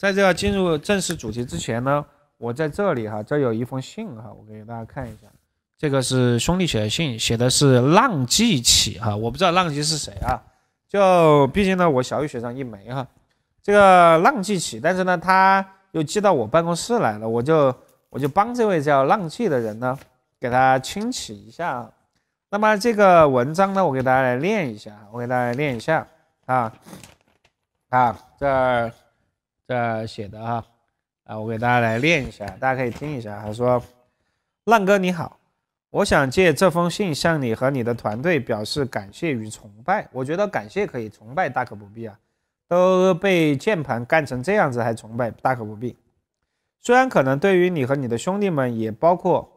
在这进入正式主题之前呢，我在这里哈，这有一封信哈，我给大家看一下，这个是兄弟写的信，写的是浪迹起哈，我不知道浪迹是谁啊，就毕竟呢我小雨学长一枚哈，这个浪迹起，但是呢他又寄到我办公室来了，我就我就帮这位叫浪迹的人呢给他清洗一下。那么这个文章呢，我给大家来念一下，我给大家来念一下啊啊这。这写的啊，啊，我给大家来念一下，大家可以听一下。他说：“浪哥你好，我想借这封信向你和你的团队表示感谢与崇拜。我觉得感谢可以，崇拜大可不必啊，都被键盘干成这样子还崇拜大可不必。虽然可能对于你和你的兄弟们，也包括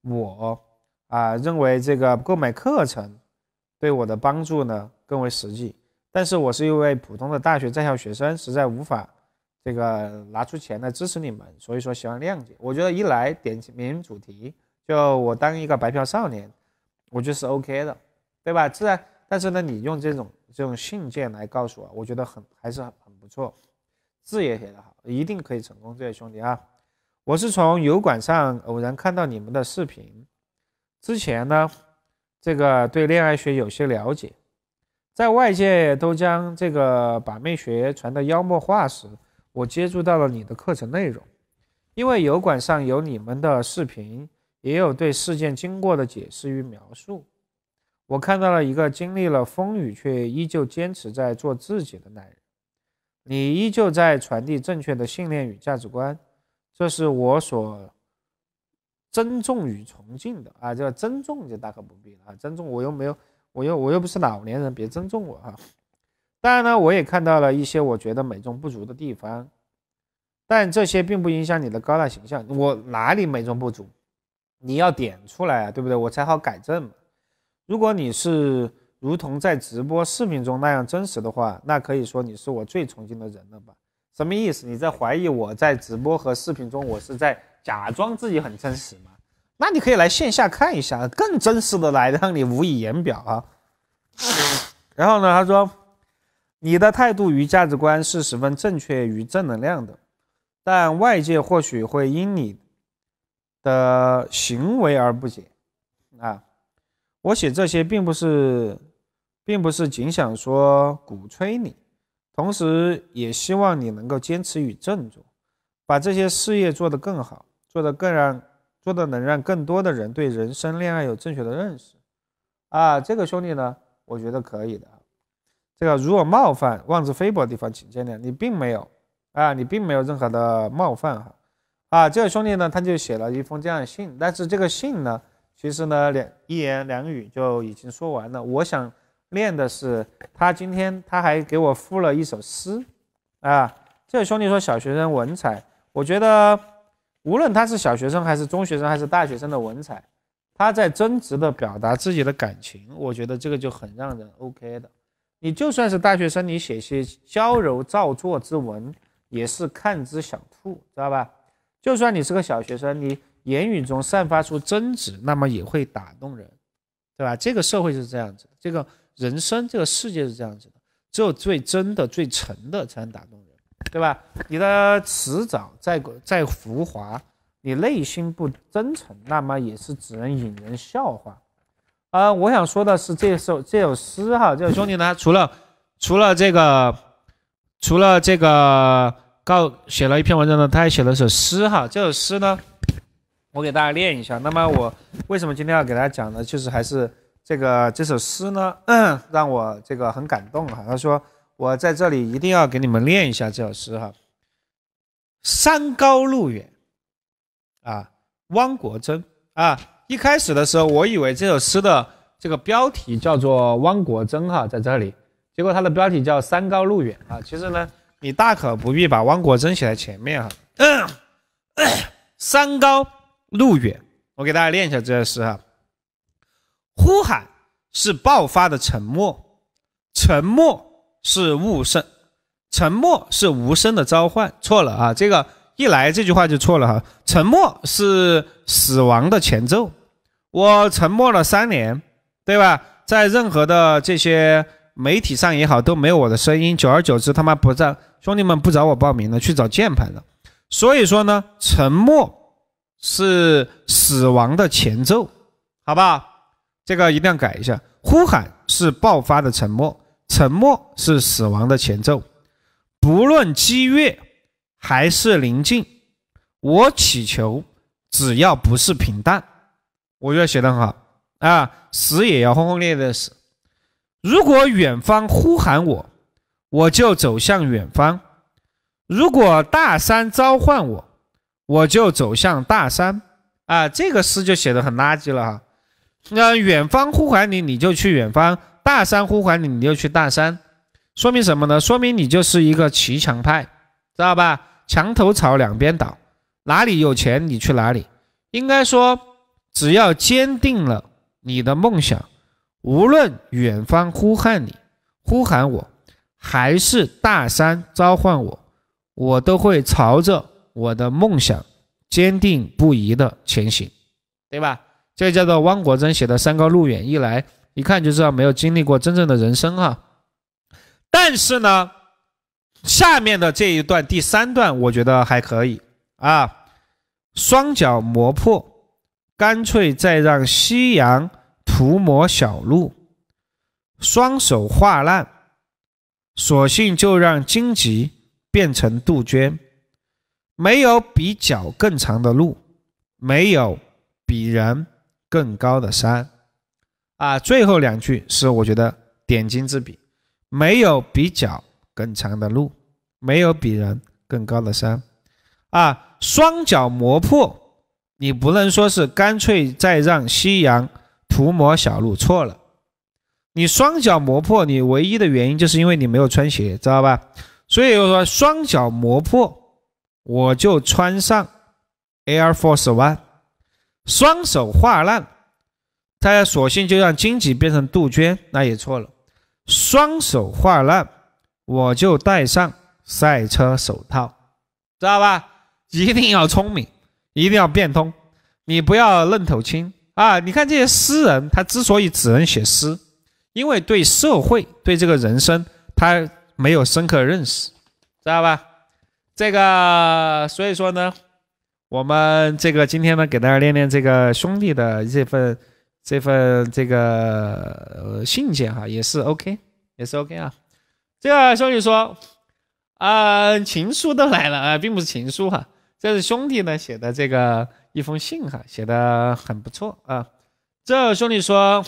我啊，认为这个购买课程对我的帮助呢更为实际，但是我是一位普通的大学在校学生，实在无法。”这个拿出钱来支持你们，所以说希望谅解。我觉得一来点名主题，就我当一个白嫖少年，我觉得是 OK 的，对吧？自然，但是呢，你用这种这种信件来告诉我，我觉得很还是很很不错，字也写得好，一定可以成功，这位兄弟啊！我是从油管上偶然看到你们的视频，之前呢，这个对恋爱学有些了解，在外界都将这个把妹学传得妖魔化时。我接触到了你的课程内容，因为油管上有你们的视频，也有对事件经过的解释与描述。我看到了一个经历了风雨却依旧坚持在做自己的男人，你依旧在传递正确的信念与价值观，这是我所尊重与崇敬的啊！这个尊重就大可不必了啊！尊重我又没有，我又我又不是老年人，别尊重我哈。当然呢，我也看到了一些我觉得美中不足的地方，但这些并不影响你的高大形象。我哪里美中不足？你要点出来啊，对不对？我才好改正嘛。如果你是如同在直播视频中那样真实的话，那可以说你是我最崇敬的人了吧？什么意思？你在怀疑我在直播和视频中，我是在假装自己很真实吗？那你可以来线下看一下，更真实的来，让你无以言表啊。然后呢，他说。你的态度与价值观是十分正确与正能量的，但外界或许会因你的行为而不解。啊，我写这些并不是，并不是仅想说鼓吹你，同时也希望你能够坚持与振作，把这些事业做得更好，做得更让，做得能让更多的人对人生恋爱有正确的认识。啊，这个兄弟呢，我觉得可以的。这个如果冒犯、妄自菲薄的地方，请见谅。你并没有啊，你并没有任何的冒犯哈啊。这位兄弟呢，他就写了一封这样的信，但是这个信呢，其实呢两一言两语就已经说完了。我想练的是他今天他还给我附了一首诗啊。这位兄弟说小学生文采，我觉得无论他是小学生还是中学生还是大学生的文采，他在真挚的表达自己的感情，我觉得这个就很让人 OK 的。你就算是大学生，你写些矫揉造作之文，也是看之想吐，知道吧？就算你是个小学生，你言语中散发出真挚，那么也会打动人，对吧？这个社会是这样子，这个人生、这个世界是这样子的，只有最真的、最诚的才能打动人，对吧？你的辞藻再再浮华，你内心不真诚，那么也是只能引人笑话。呃，我想说的是这首这首诗哈，这首兄弟呢，除了除了这个，除了这个告写了一篇文章呢，他还写了首诗哈。这首诗呢，我给大家念一下。那么我为什么今天要给大家讲呢？就是还是这个这首诗呢，嗯，让我这个很感动哈。他说我在这里一定要给你们念一下这首诗哈。山高路远啊，汪国真啊。一开始的时候，我以为这首诗的这个标题叫做《汪国真》哈，在这里，结果它的标题叫《山高路远》啊。其实呢，你大可不必把汪国真写在前面哈。山高路远，我给大家念一下这首诗哈。呼喊是爆发的沉默，沉默是无声，沉默是无声的召唤。错了啊，这个一来这句话就错了哈。沉默是死亡的前奏。我沉默了三年，对吧？在任何的这些媒体上也好，都没有我的声音。久而久之，他妈不在兄弟们不找我报名了，去找键盘了。所以说呢，沉默是死亡的前奏，好不好？这个一定要改一下。呼喊是爆发的，沉默，沉默是死亡的前奏。不论激越还是宁静，我祈求，只要不是平淡。我觉得写的很好啊，死也要轰轰烈烈的死。如果远方呼喊我，我就走向远方；如果大山召唤我，我就走向大山。啊，这个诗就写的很垃圾了哈。那远方呼喊你，你就去远方；大山呼唤你，你就去大山。说明什么呢？说明你就是一个骑墙派，知道吧？墙头草两边倒，哪里有钱你去哪里。应该说。只要坚定了你的梦想，无论远方呼喊你、呼喊我，还是大山召唤我，我都会朝着我的梦想坚定不移的前行，对吧？这叫做汪国真写的“山高路远”，一来一看就知道没有经历过真正的人生哈。但是呢，下面的这一段第三段，我觉得还可以啊，双脚磨破。干脆再让夕阳涂抹小路，双手画烂，索性就让荆棘变成杜鹃。没有比脚更长的路，没有比人更高的山。啊，最后两句是我觉得点睛之笔：没有比脚更长的路，没有比人更高的山。啊，双脚磨破。你不能说是干脆再让夕阳涂抹小路错了，你双脚磨破，你唯一的原因就是因为你没有穿鞋，知道吧？所以我说双脚磨破，我就穿上 Air Force One。双手划烂，大家索性就让荆棘变成杜鹃，那也错了。双手划烂，我就戴上赛车手套，知道吧？一定要聪明。一定要变通，你不要愣头青啊！你看这些诗人，他之所以只能写诗，因为对社会、对这个人生，他没有深刻认识，知道吧？这个所以说呢，我们这个今天呢，给大家练练这个兄弟的这份、这份这个信件哈，也是 OK，也是 OK 啊。这个兄弟说，啊，情书都来了啊，并不是情书哈。这是兄弟呢写的这个一封信哈，写的很不错啊。这兄弟说，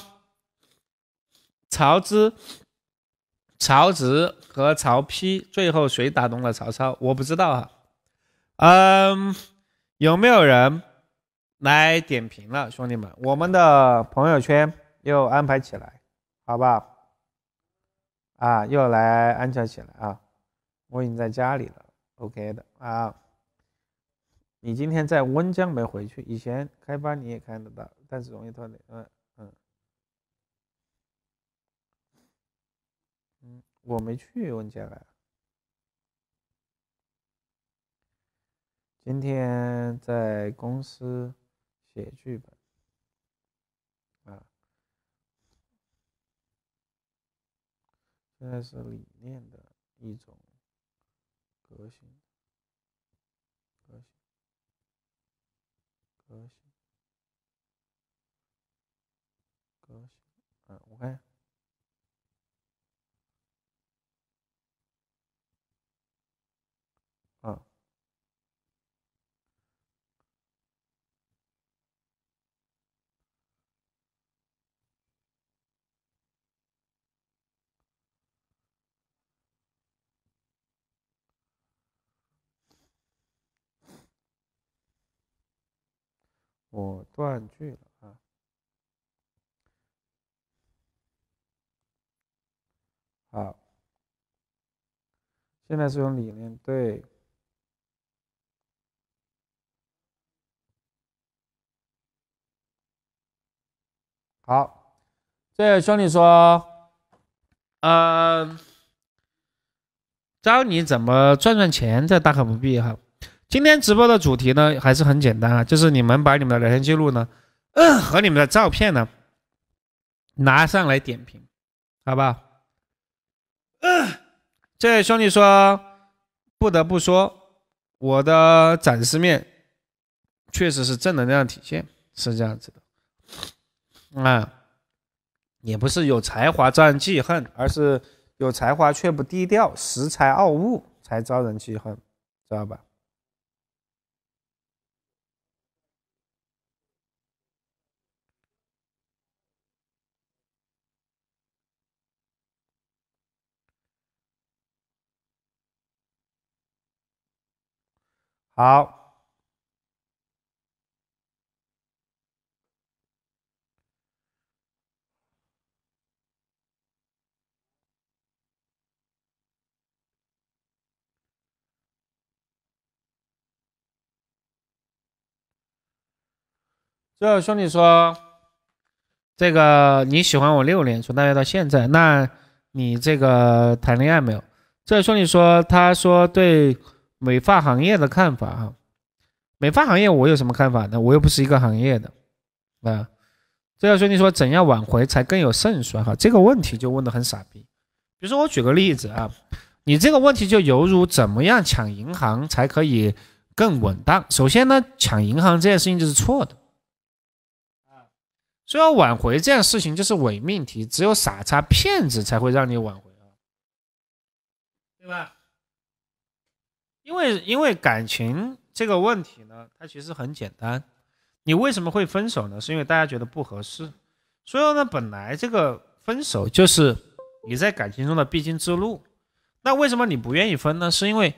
曹植、曹植和曹丕，最后谁打动了曹操？我不知道啊。嗯，有没有人来点评了，兄弟们？我们的朋友圈又安排起来，好不好？啊，又来安全起来啊！我已经在家里了，OK 的啊。你今天在温江没回去？以前开发你也看得到，但是容易断联。嗯嗯嗯，我没去温江啊。今天在公司写剧本啊，现在是理念的一种革新。Ось. 我断句了啊！好，现在是用理念对。好，这位兄弟说，嗯，教你怎么赚赚钱，这大可不必哈。今天直播的主题呢，还是很简单啊，就是你们把你们的聊天记录呢，和你们的照片呢，拿上来点评，好吧？这位兄弟说，不得不说，我的展示面确实是正能量体现，是这样子的啊，也不是有才华、人记恨，而是有才华却不低调，恃才傲物才招人记恨，知道吧？好，这兄弟说：“这个你喜欢我六年，从大学到现在，那你这个谈恋爱没有？”这兄弟说：“他说对。”美发行业的看法哈，美发行业我有什么看法呢？我又不是一个行业的啊。这要说你说怎样挽回才更有胜算哈？这个问题就问的很傻逼。比如说我举个例子啊，你这个问题就犹如怎么样抢银行才可以更稳当。首先呢，抢银行这件事情就是错的，啊，所以挽回这件事情就是伪命题，只有傻叉骗子才会让你挽回啊，对吧？因为因为感情这个问题呢，它其实很简单，你为什么会分手呢？是因为大家觉得不合适，所以呢，本来这个分手就是你在感情中的必经之路，那为什么你不愿意分呢？是因为，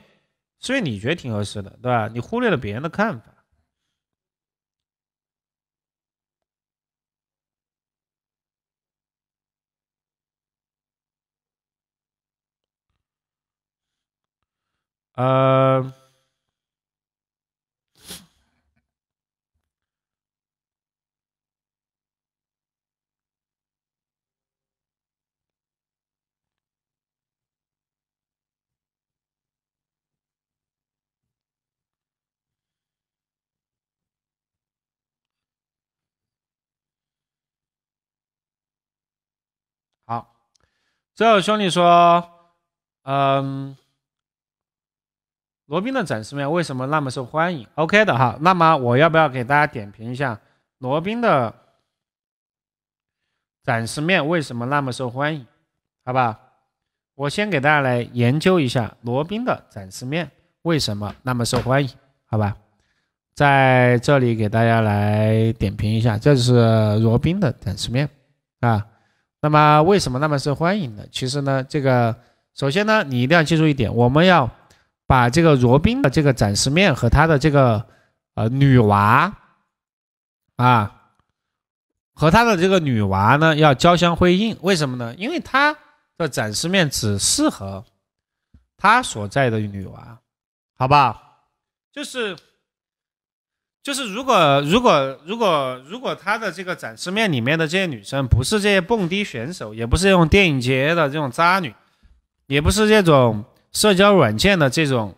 是因为你觉得挺合适的，对吧？你忽略了别人的看法。呃，好，最后兄弟说，嗯。罗宾的展示面为什么那么受欢迎？OK 的哈。那么我要不要给大家点评一下罗宾的展示面为什么那么受欢迎？好吧，我先给大家来研究一下罗宾的展示面为什么那么受欢迎？好吧，在这里给大家来点评一下，这是罗宾的展示面啊。那么为什么那么受欢迎呢？其实呢，这个首先呢，你一定要记住一点，我们要。把这个罗宾的这个展示面和他的这个呃女娃，啊，和他的这个女娃呢要交相辉映，为什么呢？因为他的展示面只适合他所在的女娃，好吧？就是就是，如果如果如果如果他的这个展示面里面的这些女生不是这些蹦迪选手，也不是这种电影节的这种渣女，也不是这种。社交软件的这种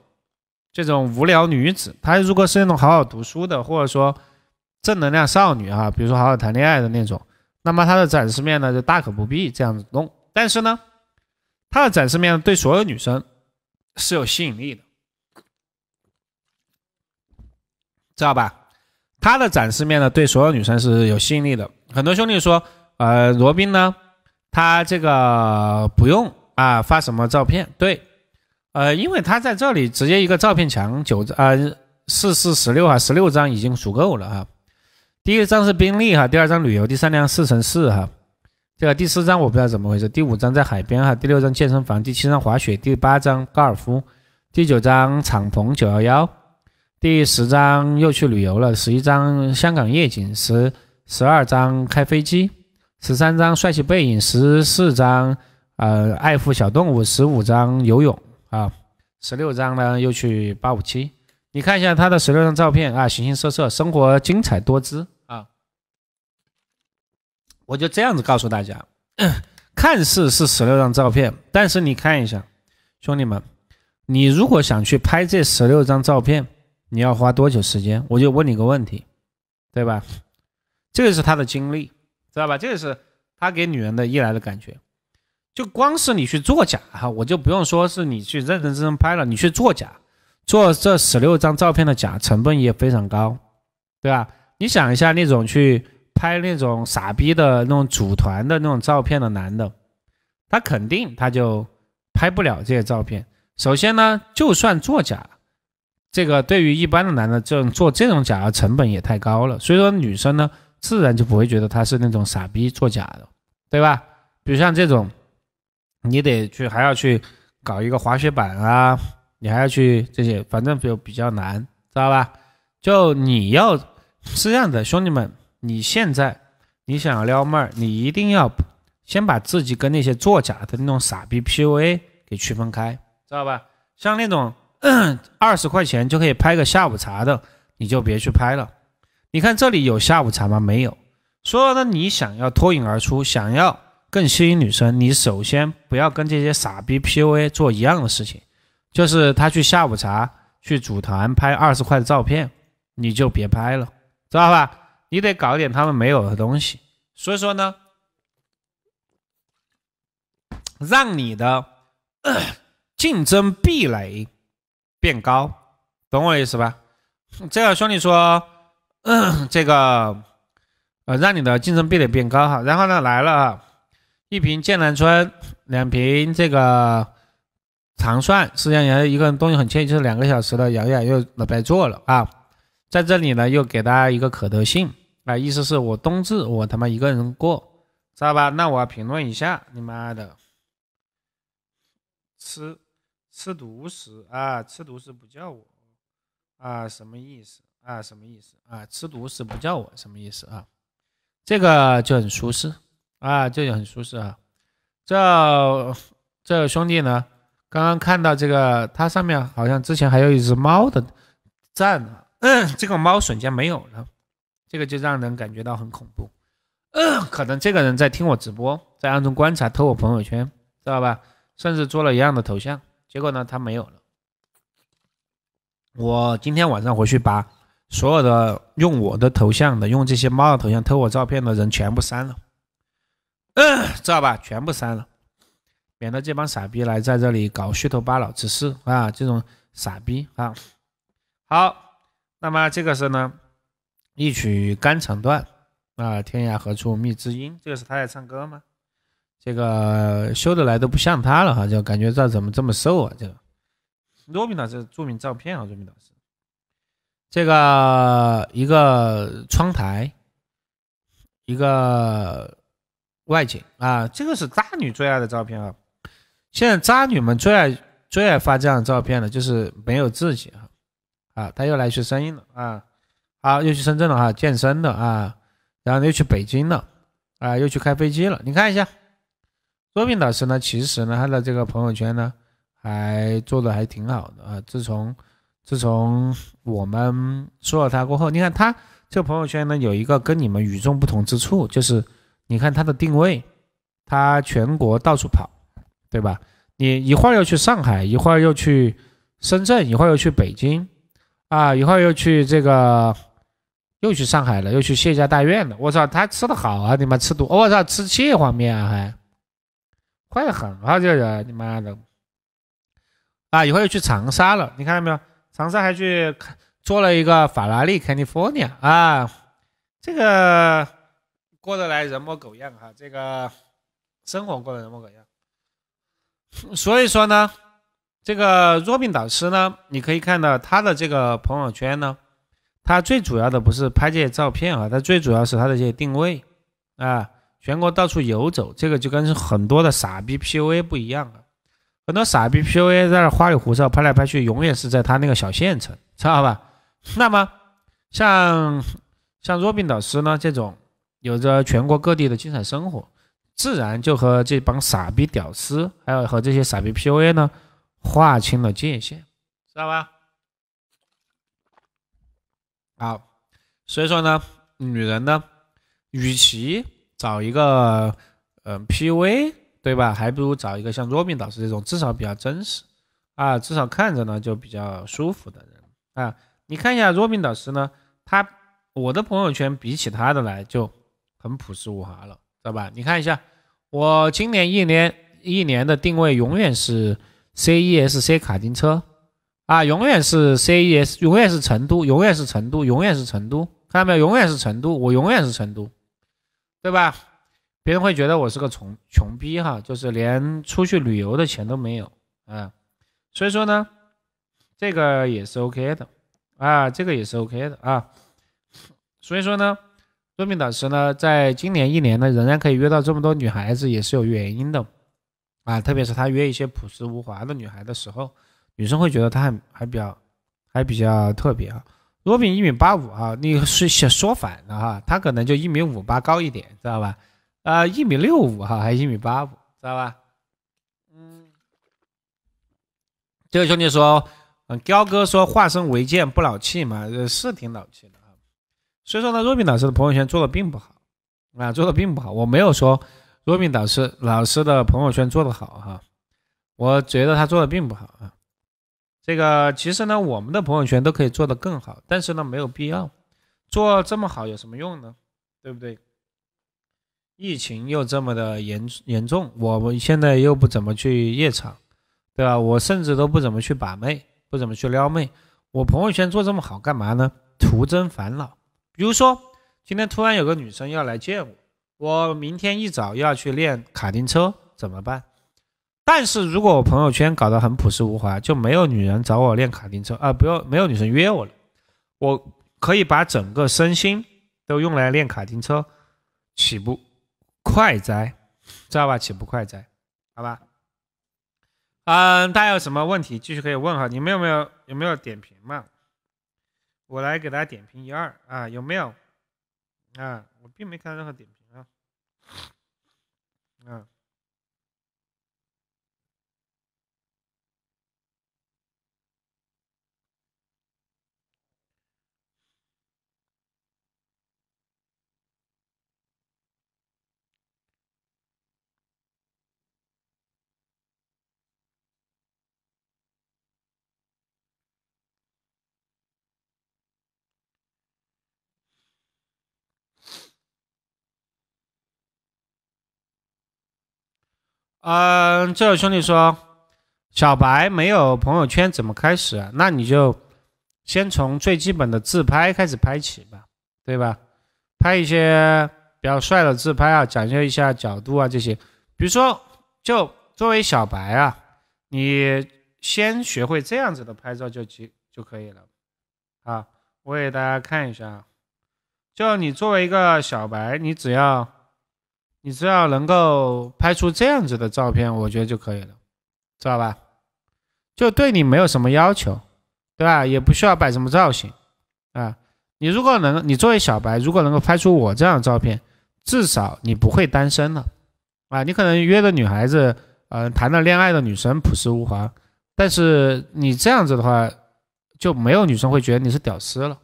这种无聊女子，她如果是那种好好读书的，或者说正能量少女啊，比如说好好谈恋爱的那种，那么她的展示面呢就大可不必这样子弄。但是呢，她的展示面对所有女生是有吸引力的，知道吧？她的展示面呢对所有女生是有吸引力的。很多兄弟说，呃，罗宾呢，他这个不用啊，发什么照片？对。呃，因为他在这里直接一个照片墙九张啊，四四十六啊十六张已经足够了哈。第一张是宾利哈，第二张旅游，第三张四乘四哈，这个第四张我不知道怎么回事，第五张在海边哈，第六张健身房，第七张滑雪，第八张高尔夫，第九张敞篷九幺幺，第十张又去旅游了，十一张香港夜景，十十二张开飞机，十三张帅气背影，十四张呃爱护小动物，十五张游泳。啊，十六张呢，又去八五七，你看一下他的十六张照片啊，形形色色，生活精彩多姿啊。我就这样子告诉大家，看似是十六张照片，但是你看一下，兄弟们，你如果想去拍这十六张照片，你要花多久时间？我就问你个问题，对吧？这个是他的经历，知道吧？这个是他给女人的依赖的感觉。就光是你去作假哈，我就不用说是你去认认真真拍了，你去作假，做这十六张照片的假成本也非常高，对吧？你想一下，那种去拍那种傻逼的那种组团的那种照片的男的，他肯定他就拍不了这些照片。首先呢，就算作假，这个对于一般的男的，这种做这种假的成本也太高了。所以说，女生呢，自然就不会觉得他是那种傻逼作假的，对吧？比如像这种。你得去，还要去搞一个滑雪板啊，你还要去这些，反正就比较难，知道吧？就你要是这样的，兄弟们，你现在你想要撩妹儿，你一定要先把自己跟那些作假的那种傻逼 P U A 给区分开，知道吧？像那种 二十块钱就可以拍个下午茶的，你就别去拍了。你看这里有下午茶吗？没有。所呢，你想要脱颖而出，想要。更吸引女生，你首先不要跟这些傻逼 p u a 做一样的事情，就是他去下午茶去组团拍二十块的照片，你就别拍了，知道吧？你得搞点他们没有的东西。所以说呢，让你的 竞争壁垒变高，懂我意思吧？这个兄弟说，这个呃，让你的竞争壁垒变高哈，然后呢来了。一瓶剑南春，两瓶这个长蒜，实际上也一个人东西很惬意，就是两个小时的，杨摇又来白做了啊！在这里呢，又给大家一个可得性啊，意思是我冬至我他妈一个人过，知道吧？那我要评论一下，你妈的，吃吃独食啊！吃独食不叫我啊？什么意思啊？什么意思啊？吃独食不叫我什么意思啊？这个就很舒适。啊，这里很舒适啊！这这兄弟呢，刚刚看到这个，它上面好像之前还有一只猫的，赞啊！嗯，这个猫瞬间没有了，这个就让人感觉到很恐怖。嗯，可能这个人在听我直播，在暗中观察，偷我朋友圈，知道吧？甚至做了一样的头像，结果呢，他没有了。我今天晚上回去把所有的用我的头像的，用这些猫的头像偷我照片的人全部删了。知道吧？全部删了，免得这帮傻逼来在这里搞虚头巴脑之事啊！这种傻逼啊！好，那么这个是呢？一曲肝肠断啊，天涯何处觅知音？这个是他在唱歌吗？这个修的来都不像他了哈，就感觉这怎么这么瘦啊？这个罗宾老师著名照片啊，罗宾老师，这个一个窗台，一个。外景啊，这个是渣女最爱的照片啊！现在渣女们最爱最爱发这样的照片了，就是没有自己啊！啊，他又来去声音了啊！好，又去深圳了哈，健身的啊，然后又去北京了啊，又去开飞机了。你看一下，作品老师呢，其实呢，他的这个朋友圈呢，还做的还挺好的啊。自从自从我们说了他过后，你看他这个朋友圈呢，有一个跟你们与众不同之处，就是。你看他的定位，他全国到处跑，对吧？你一会儿又去上海，一会儿又去深圳，一会儿又去北京，啊，一会儿又去这个，又去上海了，又去谢家大院了。我操，他吃的好啊，你妈吃多，我操，吃蟹黄面啊，还快很啊，这人，你妈的，啊，一会儿又去长沙了，你看到没有？长沙还去坐了一个法拉利 California 啊，这个。过得来人模狗样哈，这个生活过得人模狗样。所以说呢，这个若冰导师呢，你可以看到他的这个朋友圈呢，他最主要的不是拍这些照片啊，他最主要是他的这些定位啊，全国到处游走。这个就跟很多的傻逼 p u a 不一样啊，很多傻逼 p u a 在那花里胡哨拍来拍去，永远是在他那个小县城，知道吧？那么像像若冰导师呢这种。有着全国各地的精彩生活，自然就和这帮傻逼屌丝，还有和这些傻逼 P U A 呢，划清了界限，知道吧？好，所以说呢，女人呢，与其找一个嗯 P U A 对吧，还不如找一个像若冰导师这种，至少比较真实啊，至少看着呢就比较舒服的人啊。你看一下若冰导师呢，他我的朋友圈比起他的来就。很朴实无华了，知道吧？你看一下，我今年一年一年的定位永远是 C E S C 卡丁车啊，永远是 C E S，永远是成都，永远是成都，永远是成都，看到没有？永远是成都，我永远是成都，对吧？别人会觉得我是个穷穷逼哈，就是连出去旅游的钱都没有啊。所以说呢，这个也是 O K 的啊，这个也是 O K 的啊。所以说呢。罗敏老师呢，在今年一年呢，仍然可以约到这么多女孩子，也是有原因的，啊，特别是他约一些朴实无华的女孩的时候，女生会觉得他很还比较，还比较特别啊。罗宾一米八五啊，你是说反了哈，他可能就一米五八高一点，知道吧？啊，一米六五哈，还一米八五，知道吧？嗯，这个兄弟说，嗯，彪哥说，化身为剑不老气嘛，是挺老气的。所以说呢，若冰老师的朋友圈做的并不好，啊，做的并不好。我没有说若冰导师老师的朋友圈做的好哈，我觉得他做的并不好啊。这个其实呢，我们的朋友圈都可以做的更好，但是呢，没有必要做这么好，有什么用呢？对不对？疫情又这么的严严重，我们现在又不怎么去夜场，对吧？我甚至都不怎么去把妹，不怎么去撩妹，我朋友圈做这么好干嘛呢？徒增烦恼。比如说，今天突然有个女生要来见我，我明天一早要去练卡丁车，怎么办？但是如果我朋友圈搞得很朴实无华，就没有女人找我练卡丁车啊，不用没有女生约我了，我可以把整个身心都用来练卡丁车，岂不快哉，知道吧？岂不快哉，好吧？嗯，大家有什么问题继续可以问哈，你们有没有有没有点评嘛？我来给大家点评一二啊，有没有啊？我并没看到任何点评啊，嗯。嗯，这位兄弟说，小白没有朋友圈怎么开始？啊？那你就先从最基本的自拍开始拍起吧，对吧？拍一些比较帅的自拍啊，讲究一下角度啊这些。比如说，就作为小白啊，你先学会这样子的拍照就及就可以了。啊，我给大家看一下啊，就你作为一个小白，你只要。你只要能够拍出这样子的照片，我觉得就可以了，知道吧？就对你没有什么要求，对吧？也不需要摆什么造型啊。你如果能，你作为小白，如果能够拍出我这样的照片，至少你不会单身了啊。你可能约的女孩子，呃，谈了恋爱的女生朴实无华，但是你这样子的话，就没有女生会觉得你是屌丝了，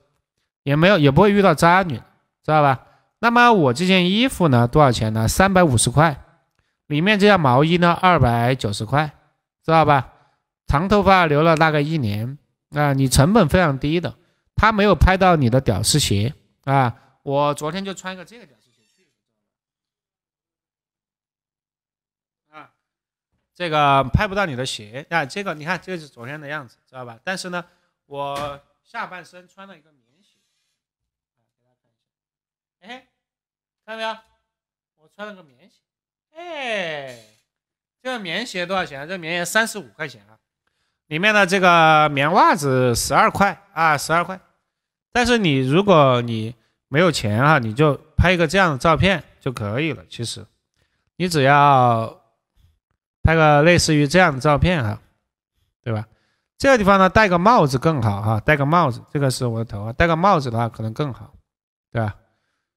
也没有，也不会遇到渣女，知道吧？那么我这件衣服呢多少钱呢？三百五十块。里面这件毛衣呢二百九十块，知道吧？长头发留了大概一年啊，你成本非常低的。他没有拍到你的屌丝鞋啊，我昨天就穿一个这个屌丝鞋啊，这个拍不到你的鞋啊。这个你看，这是昨天的样子，知道吧？但是呢，我下半身穿了一个棉鞋，给大家看一下，哎。看到没有？我穿了个棉鞋，哎，这个棉鞋多少钱啊？这棉鞋三十五块钱啊，里面的这个棉袜子十二块啊，十二块。但是你如果你没有钱啊，你就拍一个这样的照片就可以了。其实你只要拍个类似于这样的照片啊，对吧？这个地方呢，戴个帽子更好哈，戴个帽子，这个是我的头啊，戴个帽子的话可能更好，对吧？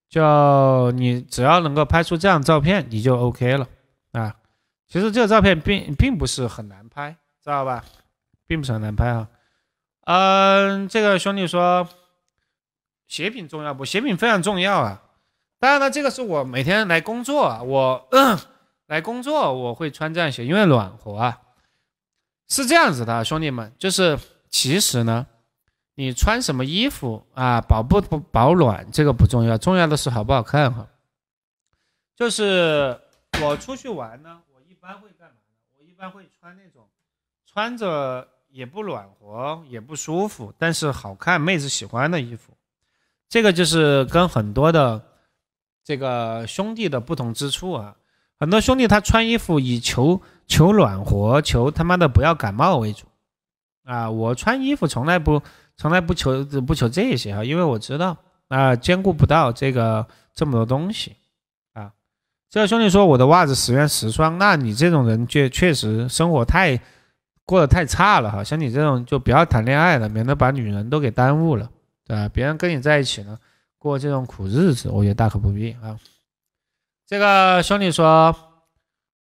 就你只要能够拍出这样照片，你就 OK 了啊！其实这个照片并并不是很难拍，知道吧？并不是很难拍啊。嗯，这个兄弟说鞋品重要不？鞋品非常重要啊！当然了，这个是我每天来工作啊，我 来工作我会穿这样鞋，因为暖和啊。是这样子的，兄弟们，就是其实呢。你穿什么衣服啊？保不保暖，这个不重要，重要的是好不好看哈。就是我出去玩呢，我一般会干嘛？呢？我一般会穿那种穿着也不暖和，也不舒服，但是好看，妹子喜欢的衣服。这个就是跟很多的这个兄弟的不同之处啊。很多兄弟他穿衣服以求求暖和，求他妈的不要感冒为主。啊，我穿衣服从来不从来不求不求这些哈，因为我知道啊，兼顾不到这个这么多东西，啊，这个兄弟说我的袜子十元十双，那你这种人确确实生活太过得太差了哈，像你这种就不要谈恋爱了，免得把女人都给耽误了啊，别人跟你在一起呢过这种苦日子，我觉得大可不必啊，这个兄弟说。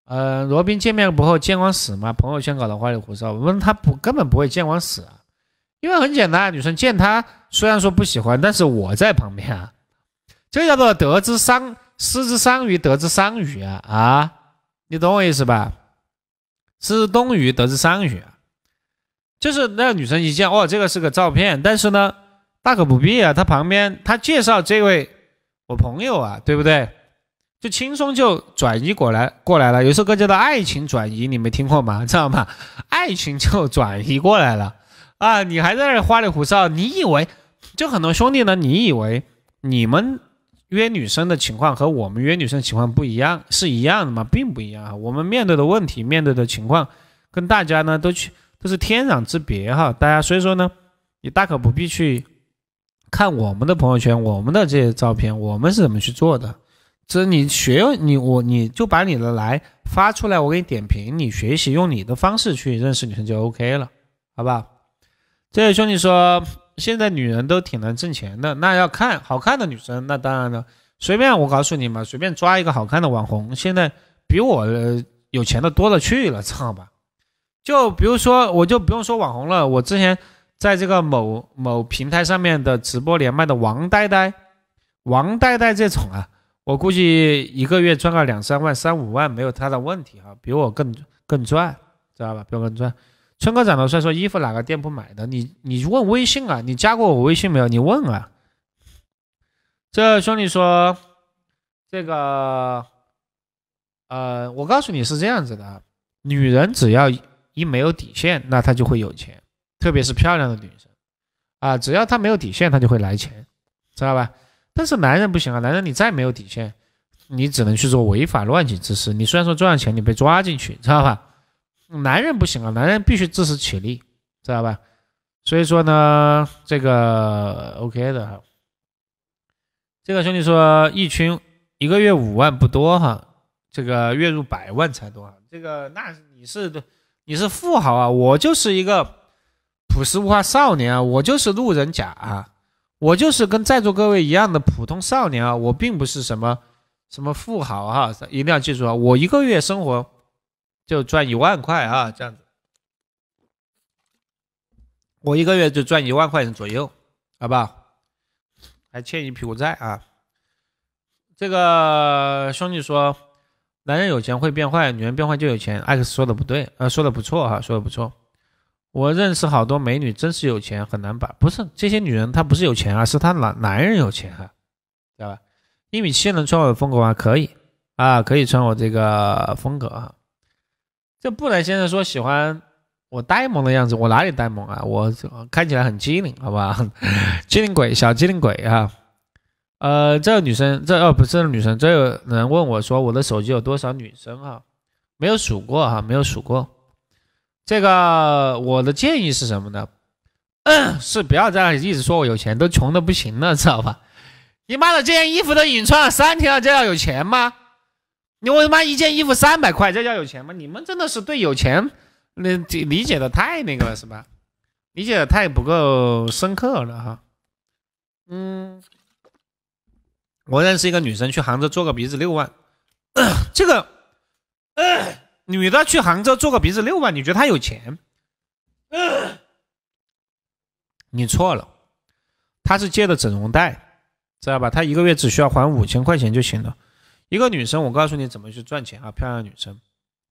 呃，罗宾见面不后见光死吗？朋友圈搞的花里胡哨，我问他不根本不会见光死啊，因为很简单，女生见他虽然说不喜欢，但是我在旁边啊，这叫做得之伤失之伤于得之伤于啊啊，你懂我意思吧？失之东隅，得之桑榆就是那个女生一见哦，这个是个照片，但是呢大可不必啊，他旁边他介绍这位我朋友啊，对不对？就轻松就转移过来过来了，有首歌叫做《爱情转移》，你没听过吗？知道吗？爱情就转移过来了啊！你还在那儿花里胡哨，你以为就很多兄弟呢？你以为你们约女生的情况和我们约女生情况不一样是一样的吗？并不一样啊！我们面对的问题、面对的情况跟大家呢都去都是天壤之别哈！大家所以说呢，你大可不必去看我们的朋友圈、我们的这些照片，我们是怎么去做的。这你学你我你就把你的来发出来，我给你点评。你学习用你的方式去认识女生就 OK 了，好吧？这位兄弟说，现在女人都挺能挣钱的，那要看好看的女生，那当然了。随便我告诉你嘛，随便抓一个好看的网红，现在比我有钱的多了去了，知道吧？就比如说，我就不用说网红了，我之前在这个某某平台上面的直播连麦的王呆呆、王呆呆这种啊。我估计一个月赚个两三万、三五万没有他的问题哈，比我更更赚，知道吧？比我更赚。春哥长得帅，说衣服哪个店铺买的？你你问微信啊，你加过我微信没有？你问啊。这兄弟说，这个，呃，我告诉你是这样子的啊，女人只要一没有底线，那她就会有钱，特别是漂亮的女生啊，只要她没有底线，她就会来钱，知道吧？但是男人不行啊，男人你再没有底线，你只能去做违法乱纪之事。你虽然说赚了钱，你被抓进去，知道吧？男人不行啊，男人必须自食其力，知道吧？所以说呢，这个 OK 的。这个兄弟说一群一个月五万不多哈，这个月入百万才多啊。这个那你是你是富豪啊，我就是一个朴实无华少年啊，我就是路人甲啊。我就是跟在座各位一样的普通少年啊，我并不是什么什么富豪哈，一定要记住啊，我一个月生活就赚一万块啊，这样子，我一个月就赚一万块钱左右，好不好？还欠一屁股债啊。这个兄弟说，男人有钱会变坏，女人变坏就有钱，艾克斯说的不对，呃，说的不错哈，说的不错。我认识好多美女，真是有钱很难把。不是这些女人，她不是有钱啊，是她男男人有钱啊，知道吧？一米七能穿我的风格吗？可以啊，可以穿我这个风格啊。这布莱先生说喜欢我呆萌的样子，我哪里呆萌啊？我看起来很机灵，好不好？机灵鬼，小机灵鬼啊！呃，这个女生，这哦不是女生，这有人问我说我的手机有多少女生哈？没有数过哈，没有数过。这个我的建议是什么呢？嗯，是不要再一直说我有钱，都穷的不行了，知道吧？你妈的，这件衣服都已经穿了三天了，这叫有钱吗？你我他妈一件衣服三百块，这叫有钱吗？你们真的是对有钱那理解的太那个了，是吧？理解的太不够深刻了哈。嗯，我认识一个女生去杭州做个鼻子六万，这个。女的去杭州做个鼻子六万，你觉得她有钱？你错了，她是借的整容贷，知道吧？她一个月只需要还五千块钱就行了。一个女生，我告诉你怎么去赚钱啊？漂亮女生，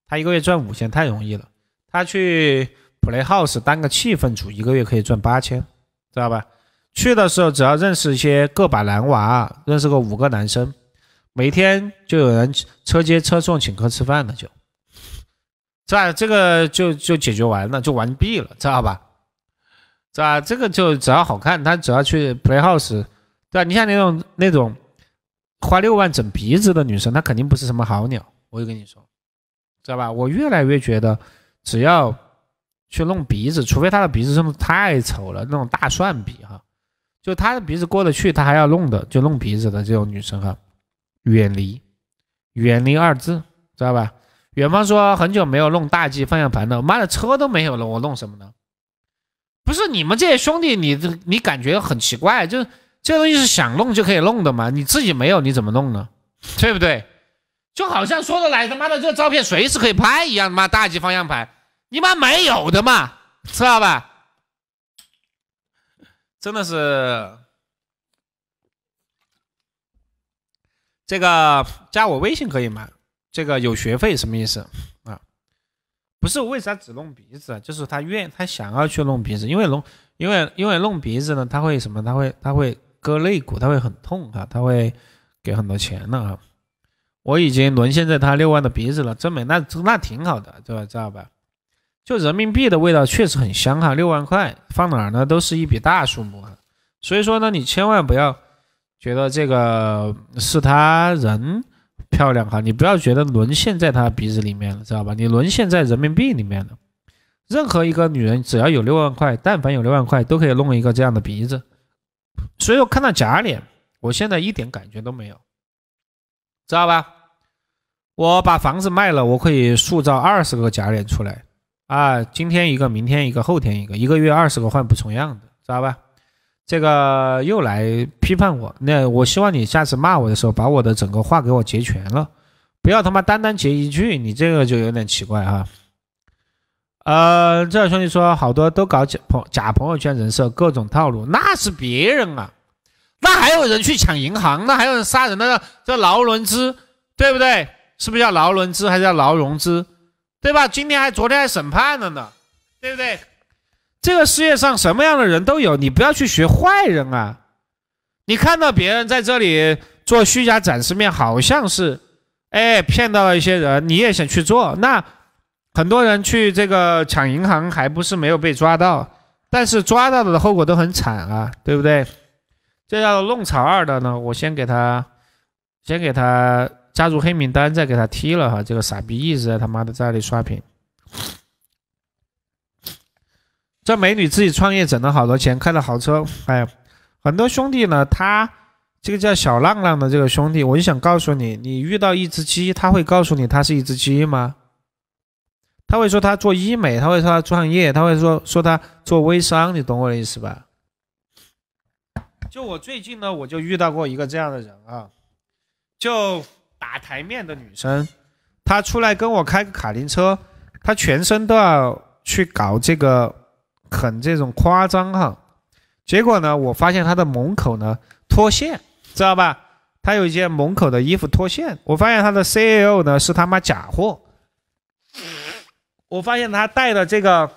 她一个月赚五千太容易了。她去普雷 house 当个气氛组，一个月可以赚八千，知道吧？去的时候只要认识一些个把男娃，认识个五个男生，每天就有人车接车送，请客吃饭了就。是吧？这个就就解决完了，就完毕了，知道吧？是吧？这个就只要好看，他只要去 play house，对吧？你像那种那种花六万整鼻子的女生，她肯定不是什么好鸟，我就跟你说，知道吧？我越来越觉得，只要去弄鼻子，除非她的鼻子真的太丑了，那种大蒜鼻哈，就她的鼻子过得去，她还要弄的，就弄鼻子的这种女生哈，远离，远离二字，知道吧？远方说：“很久没有弄大 G 方向盘了，妈的车都没有了，我弄什么呢？不是你们这些兄弟，你你感觉很奇怪，就是这东西是想弄就可以弄的吗？你自己没有，你怎么弄呢？对不对？就好像说的来他妈的这照片随时可以拍一样，妈大 G 方向盘，你妈没有的嘛，知道吧？真的是，这个加我微信可以吗？”这个有学费什么意思啊？不是，为啥只弄鼻子？就是他愿，他想要去弄鼻子，因为弄，因为因为弄鼻子呢，他会什么？他会，他会割肋骨，他会很痛啊，他会给很多钱呢啊。我已经沦陷在他六万的鼻子了，真美，那那挺好的，对吧？知道吧？就人民币的味道确实很香哈，六万块放哪儿呢，都是一笔大数目啊。所以说呢，你千万不要觉得这个是他人。漂亮哈！你不要觉得沦陷在她鼻子里面了，知道吧？你沦陷在人民币里面了。任何一个女人只要有六万块，但凡有六万块都可以弄一个这样的鼻子。所以我看到假脸，我现在一点感觉都没有，知道吧？我把房子卖了，我可以塑造二十个假脸出来啊！今天一个，明天一个，后天一个，一个月二十个换不重样的，知道吧？这个又来批判我，那我希望你下次骂我的时候，把我的整个话给我截全了，不要他妈单单截一句，你这个就有点奇怪哈。呃，这兄弟说好多都搞假朋假朋友圈人设，各种套路，那是别人啊，那还有人去抢银行，那还有人杀人，那这叫劳伦兹，对不对？是不是叫劳伦兹还是叫劳荣枝，对吧？今天还昨天还审判了呢，对不对？这个世界上什么样的人都有，你不要去学坏人啊！你看到别人在这里做虚假展示面，好像是，哎，骗到了一些人，你也想去做？那很多人去这个抢银行，还不是没有被抓到？但是抓到的后果都很惨啊，对不对？这叫弄草二的呢，我先给他，先给他加入黑名单，再给他踢了哈。这个傻逼一直在他妈的在那里刷屏。这美女自己创业，整了好多钱，开了豪车。哎，很多兄弟呢，他这个叫小浪浪的这个兄弟，我就想告诉你，你遇到一只鸡，他会告诉你他是一只鸡吗？他会说他做医美，他会说他创业，他会说说他做微商，你懂我的意思吧？就我最近呢，我就遇到过一个这样的人啊，就打台面的女生，她出来跟我开个卡丁车，她全身都要去搞这个。很这种夸张哈，结果呢，我发现他的门口呢脱线，知道吧？他有一件门口的衣服脱线，我发现他的 C l O 呢是他妈假货，我发现他戴的这个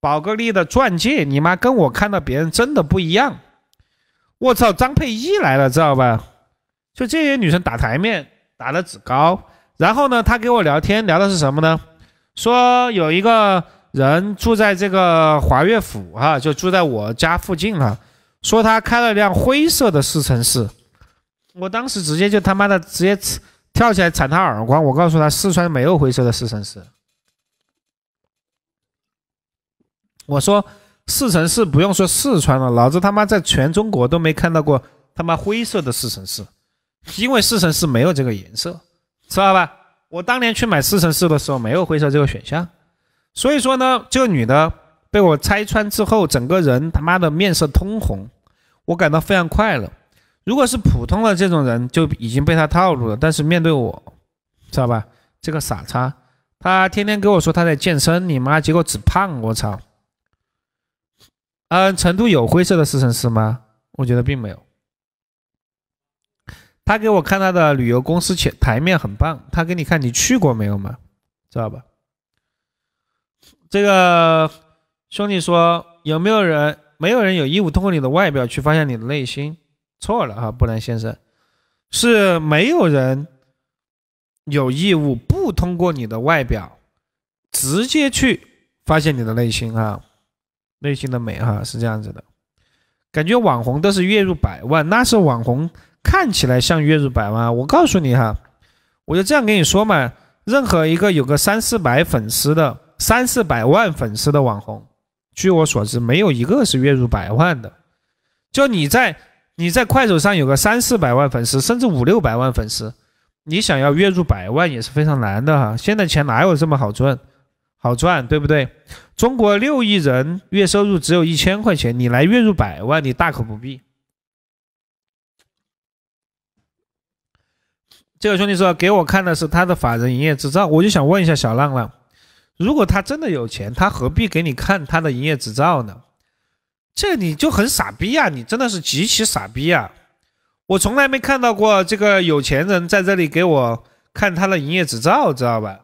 宝格丽的钻戒，你妈跟我看到别人真的不一样，我操，张佩一来了，知道吧？就这些女生打台面打的趾高，然后呢，他跟我聊天聊的是什么呢？说有一个。人住在这个华悦府，哈，就住在我家附近了。说他开了辆灰色的四乘四，我当时直接就他妈的直接跳起来铲他耳光。我告诉他，四川没有灰色的四乘四。我说四乘四不用说四川了，老子他妈在全中国都没看到过他妈灰色的四乘四，因为四乘四没有这个颜色，知道吧？我当年去买四乘四的时候，没有灰色这个选项。所以说呢，这个女的被我拆穿之后，整个人他妈的面色通红，我感到非常快乐。如果是普通的这种人，就已经被他套路了。但是面对我，知道吧？这个傻叉，他天天跟我说他在健身，你妈！结果只胖，我操！嗯，成都有灰色的四乘四吗？我觉得并没有。他给我看他的旅游公司前台面很棒，他给你看你去过没有吗？知道吧？这个兄弟说：“有没有人？没有人有义务通过你的外表去发现你的内心。”错了哈，布兰先生，是没有人有义务不通过你的外表直接去发现你的内心啊，内心的美哈是这样子的。感觉网红都是月入百万，那是网红看起来像月入百万。我告诉你哈，我就这样跟你说嘛，任何一个有个三四百粉丝的。三四百万粉丝的网红，据我所知，没有一个是月入百万的。就你在你在快手上有个三四百万粉丝，甚至五六百万粉丝，你想要月入百万也是非常难的哈。现在钱哪有这么好赚？好赚，对不对？中国六亿人月收入只有一千块钱，你来月入百万，你大可不必。这个兄弟说给我看的是他的法人营业执照，我就想问一下小浪浪。如果他真的有钱，他何必给你看他的营业执照呢？这你就很傻逼啊！你真的是极其傻逼啊！我从来没看到过这个有钱人在这里给我看他的营业执照，知道吧？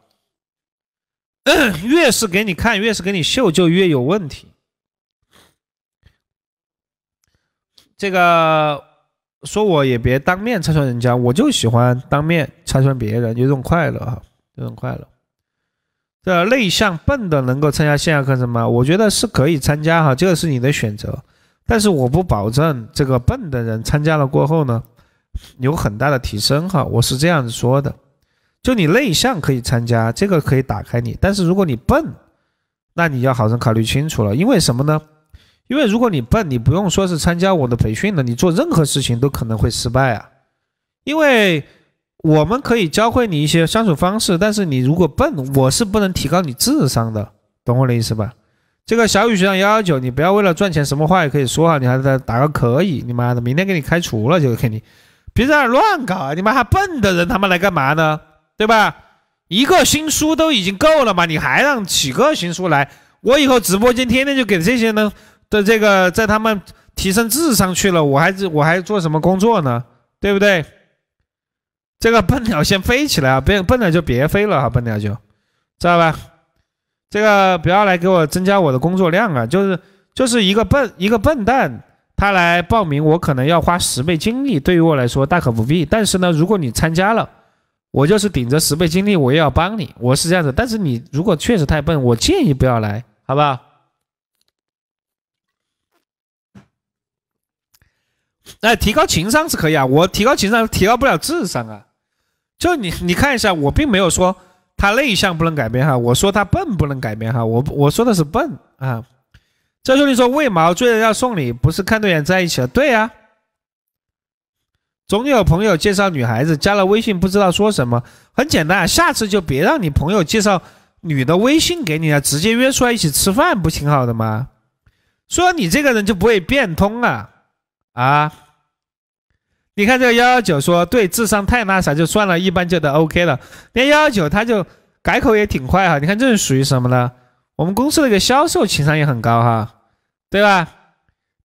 越是给你看，越是给你秀，就越有问题。这个说我也别当面拆穿人家，我就喜欢当面拆穿别人，有种快乐哈，有种快乐。这内向笨的能够参加线下课程吗？我觉得是可以参加哈，这个是你的选择，但是我不保证这个笨的人参加了过后呢，有很大的提升哈，我是这样子说的。就你内向可以参加，这个可以打开你，但是如果你笨，那你要好生考虑清楚了，因为什么呢？因为如果你笨，你不用说是参加我的培训了，你做任何事情都可能会失败啊，因为。我们可以教会你一些相处方式，但是你如果笨，我是不能提高你智商的，懂我的意思吧？这个小雨学长幺幺九，你不要为了赚钱什么话也可以说啊，你还在打个可以。你妈的，明天给你开除了就肯定，别在那乱搞啊！你妈还笨的人他妈来干嘛呢？对吧？一个新书都已经够了嘛，你还让几个新书来？我以后直播间天天就给这些呢的这个在他们提升智商去了，我还是我还做什么工作呢？对不对？这个笨鸟先飞起来啊！别笨鸟就别飞了哈，笨鸟就知道吧？这个不要来给我增加我的工作量啊！就是就是一个笨一个笨蛋，他来报名，我可能要花十倍精力。对于我来说大可不必。但是呢，如果你参加了，我就是顶着十倍精力，我也要帮你。我是这样子。但是你如果确实太笨，我建议不要来，好不好？哎，提高情商是可以啊，我提高情商提高不了智商啊。就你，你看一下，我并没有说他内向不能改变哈，我说他笨不能改变哈，我我说的是笨啊。这就你说，为毛追着要送礼？不是看对眼在一起了？对呀，总有朋友介绍女孩子加了微信不知道说什么，很简单下次就别让你朋友介绍女的微信给你了，直接约出来一起吃饭不挺好的吗？说你这个人就不会变通啊啊！你看这个幺幺九说对智商太那啥就算了，一般就得 OK 了。连幺幺九他就改口也挺快哈。你看这是属于什么呢？我们公司那个销售情商也很高哈，对吧？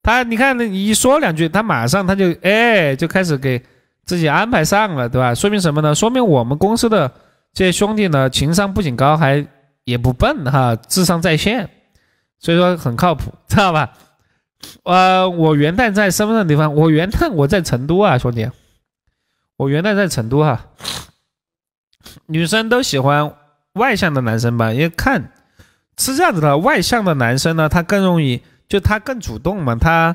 他你看你一说两句，他马上他就哎就开始给自己安排上了，对吧？说明什么呢？说明我们公司的这些兄弟呢情商不仅高，还也不笨哈，智商在线，所以说很靠谱，知道吧？呃，我元旦在什么地方？我元旦我在成都啊，兄弟，我元旦在成都哈。女生都喜欢外向的男生吧？因为看是这样子的，外向的男生呢，他更容易就他更主动嘛，他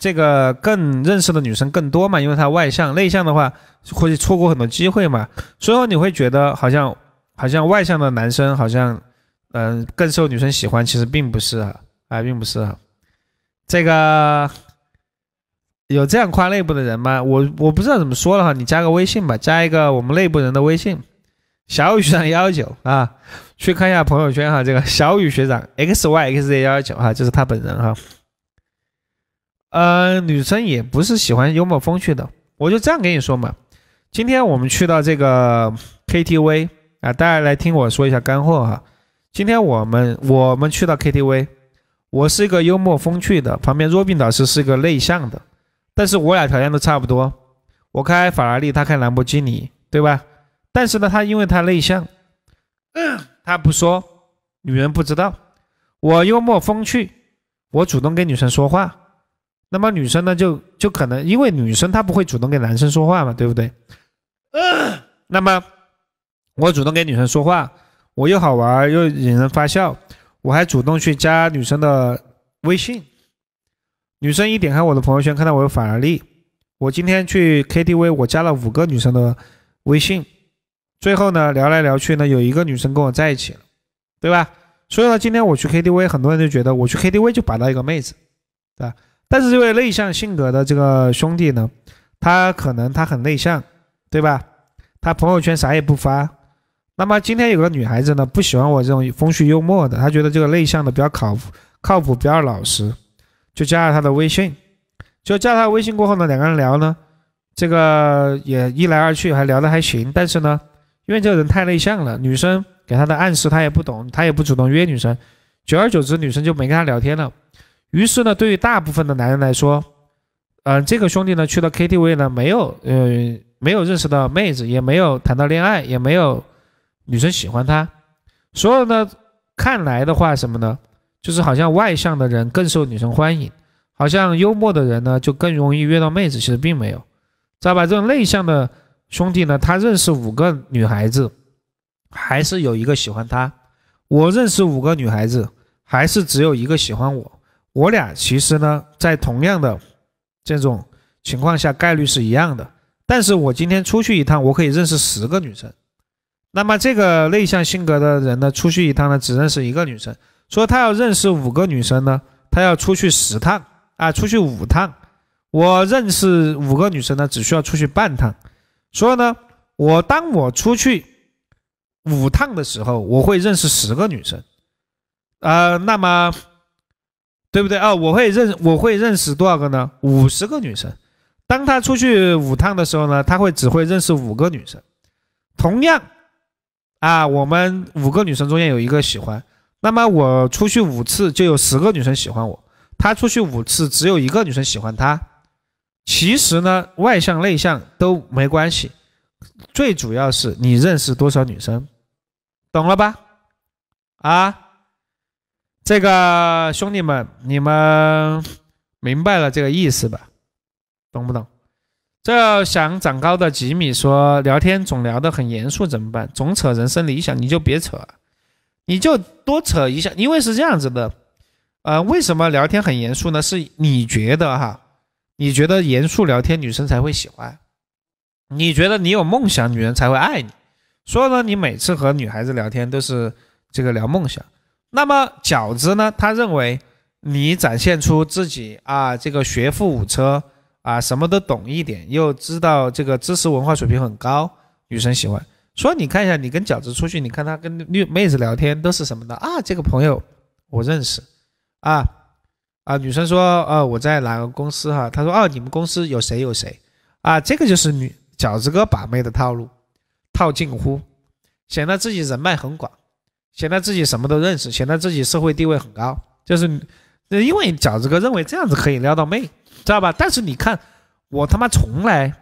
这个更认识的女生更多嘛，因为他外向。内向的话，会错过很多机会嘛。所以说你会觉得好像好像外向的男生好像嗯更受女生喜欢，其实并不是啊，并不是。啊。这个有这样夸内部的人吗？我我不知道怎么说了哈，你加个微信吧，加一个我们内部人的微信，小雨学长幺幺九啊，去看一下朋友圈哈，这个 小雨学长 x y x z 幺幺九哈，就是他本人哈。嗯，女生也不是喜欢幽默风趣的，我就这样跟你说嘛。今天我们去到这个 KTV 啊，大家来听我说一下干货哈。今天我们我们去到 KTV。我是一个幽默风趣的，旁边若冰导师是一个内向的，但是我俩条件都差不多。我开法拉利，他开兰博基尼，对吧？但是呢，他因为他内向，他不说，女人不知道。我幽默风趣，我主动跟女生说话，那么女生呢就就可能，因为女生她不会主动跟男生说话嘛，对不对？那么我主动跟女生说话，我又好玩又引人发笑。我还主动去加女生的微信，女生一点开我的朋友圈，看到我有法拉利。我今天去 KTV，我加了五个女生的微信，最后呢聊来聊去呢，有一个女生跟我在一起了，对吧？所以呢，今天我去 KTV，很多人就觉得我去 KTV 就摆到一个妹子，对吧？但是这位内向性格的这个兄弟呢，他可能他很内向，对吧？他朋友圈啥也不发。那么今天有个女孩子呢，不喜欢我这种风趣幽默的，她觉得这个内向的比较靠靠谱，比较老实，就加了他的微信。就加他微信过后呢，两个人聊呢，这个也一来二去还聊得还行。但是呢，因为这个人太内向了，女生给他的暗示他也不懂，他也不主动约女生。久而久之，女生就没跟他聊天了。于是呢，对于大部分的男人来说，嗯，这个兄弟呢去到 KTV 呢，没有，嗯，没有认识到妹子，也没有谈到恋爱，也没有。女生喜欢他，所以呢，看来的话什么呢？就是好像外向的人更受女生欢迎，好像幽默的人呢就更容易约到妹子。其实并没有，知道吧？这种内向的兄弟呢，他认识五个女孩子，还是有一个喜欢他。我认识五个女孩子，还是只有一个喜欢我。我俩其实呢，在同样的这种情况下，概率是一样的。但是我今天出去一趟，我可以认识十个女生。那么这个内向性格的人呢，出去一趟呢，只认识一个女生。说他要认识五个女生呢，他要出去十趟啊，出去五趟。我认识五个女生呢，只需要出去半趟。所以呢，我当我出去五趟的时候，我会认识十个女生。啊，那么对不对啊？我会认我会认识多少个呢？五十个女生。当他出去五趟的时候呢，他会只会认识五个女生。同样。啊，我们五个女生中间有一个喜欢，那么我出去五次就有十个女生喜欢我，他出去五次只有一个女生喜欢他。其实呢，外向内向都没关系，最主要是你认识多少女生，懂了吧？啊，这个兄弟们，你们明白了这个意思吧？懂不懂？这想长高的吉米说：“聊天总聊得很严肃，怎么办？总扯人生理想，你就别扯，你就多扯一下。因为是这样子的，呃，为什么聊天很严肃呢？是你觉得哈，你觉得严肃聊天女生才会喜欢，你觉得你有梦想，女人才会爱你。所以呢，你每次和女孩子聊天都是这个聊梦想。那么饺子呢，他认为你展现出自己啊，这个学富五车。”啊，什么都懂一点，又知道这个知识文化水平很高，女生喜欢。说你看一下，你跟饺子出去，你看他跟绿妹子聊天都是什么的啊？这个朋友我认识，啊啊，女生说，呃，我在哪个公司哈？他说，哦，你们公司有谁有谁啊？这个就是女饺子哥把妹的套路，套近乎，显得自己人脉很广，显得自己什么都认识，显得自己社会地位很高，就是因为饺子哥认为这样子可以撩到妹。知道吧？但是你看，我他妈从来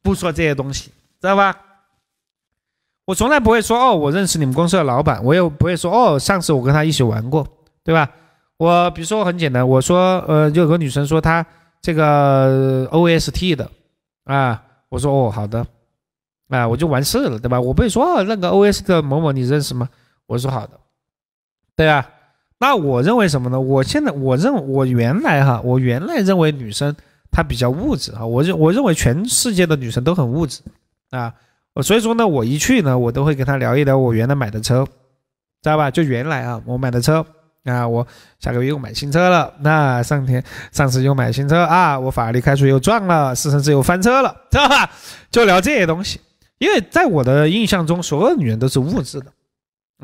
不说这些东西，知道吧？我从来不会说哦，我认识你们公司的老板，我又不会说哦，上次我跟他一起玩过，对吧？我比如说很简单，我说呃，就有个女生说她这个 OST 的啊，我说哦，好的啊，我就完事了，对吧？我不会说哦，那个 OST 某某你认识吗？我说好的，对吧？那我认为什么呢？我现在，我认我原来哈，我原来认为女生她比较物质哈，我认我认为全世界的女生都很物质啊，所以说呢，我一去呢，我都会跟她聊一聊我原来买的车，知道吧？就原来啊，我买的车啊，我下个月又买新车了，那上天上次又买新车啊，我法拉利开出又撞了，四甚至又翻车了，知道吧？就聊这些东西，因为在我的印象中，所有女人都是物质的，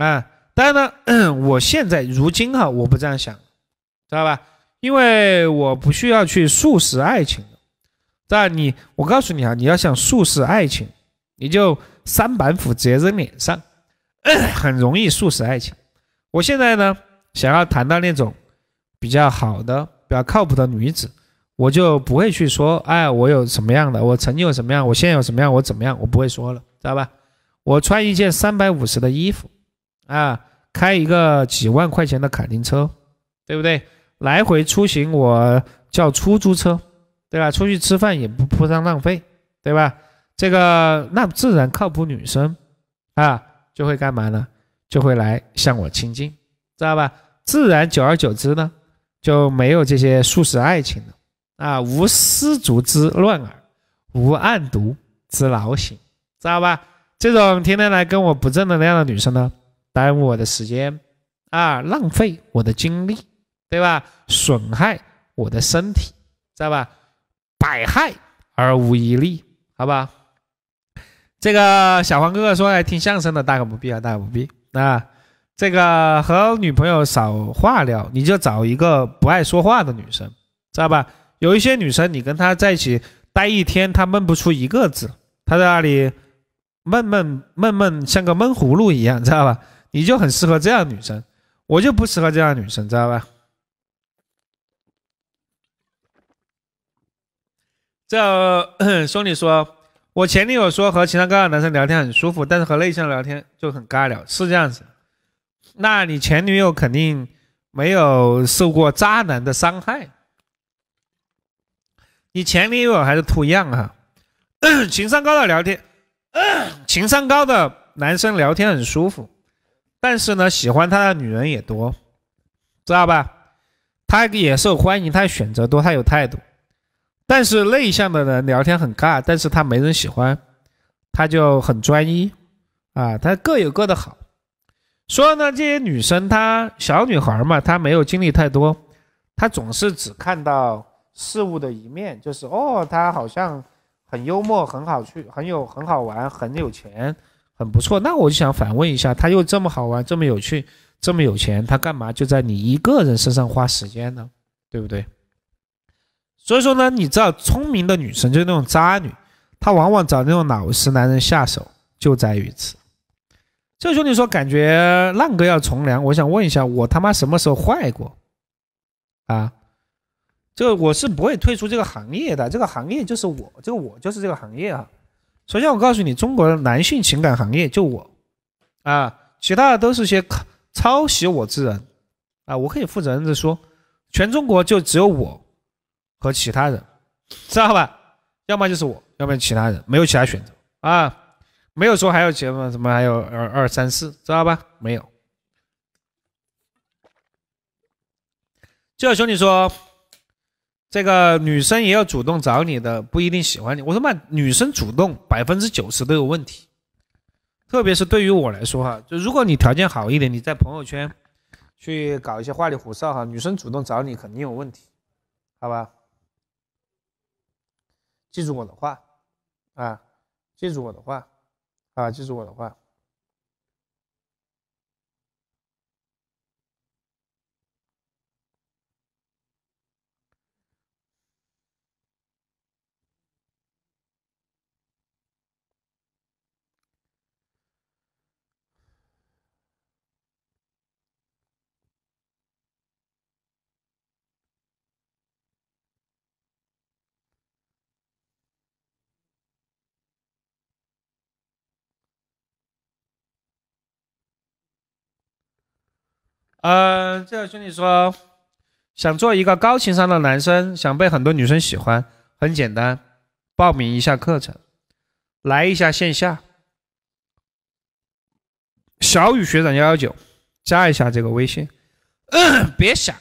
啊。但是呢，我现在如今哈，我不这样想，知道吧？因为我不需要去速食爱情。知道你，我告诉你啊，你要想速食爱情，你就三板斧直接扔脸上，很容易速食爱情。我现在呢，想要谈到那种比较好的、比较靠谱的女子，我就不会去说，哎，我有什么样的，我曾经有什么样，我现在有什么样，我怎么样，我不会说了，知道吧？我穿一件三百五十的衣服。啊，开一个几万块钱的卡丁车，对不对？来回出行我叫出租车，对吧？出去吃饭也不铺张浪费，对吧？这个那自然靠谱女生啊，就会干嘛呢？就会来向我亲近，知道吧？自然久而久之呢，就没有这些素食爱情了啊！无丝竹之乱耳，无案牍之劳形，知道吧？这种天天来跟我不正能量的女生呢？耽误我的时间啊，浪费我的精力，对吧？损害我的身体，知道吧？百害而无一利，好吧？这个小黄哥哥说，爱听相声的，大可不必啊，大可不必啊。这个和女朋友少话聊，你就找一个不爱说话的女生，知道吧？有一些女生，你跟她在一起待一天，她闷不出一个字，她在那里闷闷闷闷，像个闷葫芦一样，知道吧？你就很适合这样的女生，我就不适合这样的女生，知道吧？这兄弟 说，我前女友说和情商高的男生聊天很舒服，但是和内向聊天就很尬聊，是这样子。那你前女友肯定没有受过渣男的伤害。你前女友还是兔样啊？情商高的聊天，情商高的男生聊天很舒服。但是呢，喜欢他的女人也多，知道吧？他也受欢迎，他选择多，他有态度。但是内向的人聊天很尬，但是他没人喜欢，他就很专一啊。他各有各的好。所以呢，这些女生，她小女孩嘛，她没有经历太多，她总是只看到事物的一面，就是哦，她好像很幽默，很好趣，很有很好玩，很有钱。很不错，那我就想反问一下，他又这么好玩，这么有趣，这么有钱，他干嘛就在你一个人身上花时间呢？对不对？所以说呢，你知道聪明的女生就是那种渣女，她往往找那种老实男人下手，就在于此。这个兄弟说感觉浪哥要从良，我想问一下，我他妈什么时候坏过？啊？这个我是不会退出这个行业的，这个行业就是我，这个我就是这个行业啊。首先，我告诉你，中国的男性情感行业就我，啊，其他的都是些抄袭我之人，啊，我可以负责任的说，全中国就只有我和其他人，知道吧？要么就是我，要不然其他人，没有其他选择啊，没有说还有节目什么还有二二三四，知道吧？没有。这位兄弟说。这个女生也要主动找你的，不一定喜欢你。我说嘛，女生主动百分之九十都有问题，特别是对于我来说哈，就如果你条件好一点，你在朋友圈去搞一些花里胡哨哈，女生主动找你肯定有问题，好吧？记住我的话啊，记住我的话啊，记住我的话。嗯，这个兄弟说想做一个高情商的男生，想被很多女生喜欢，很简单，报名一下课程，来一下线下。小雨学长幺幺九，加一下这个微信。别想，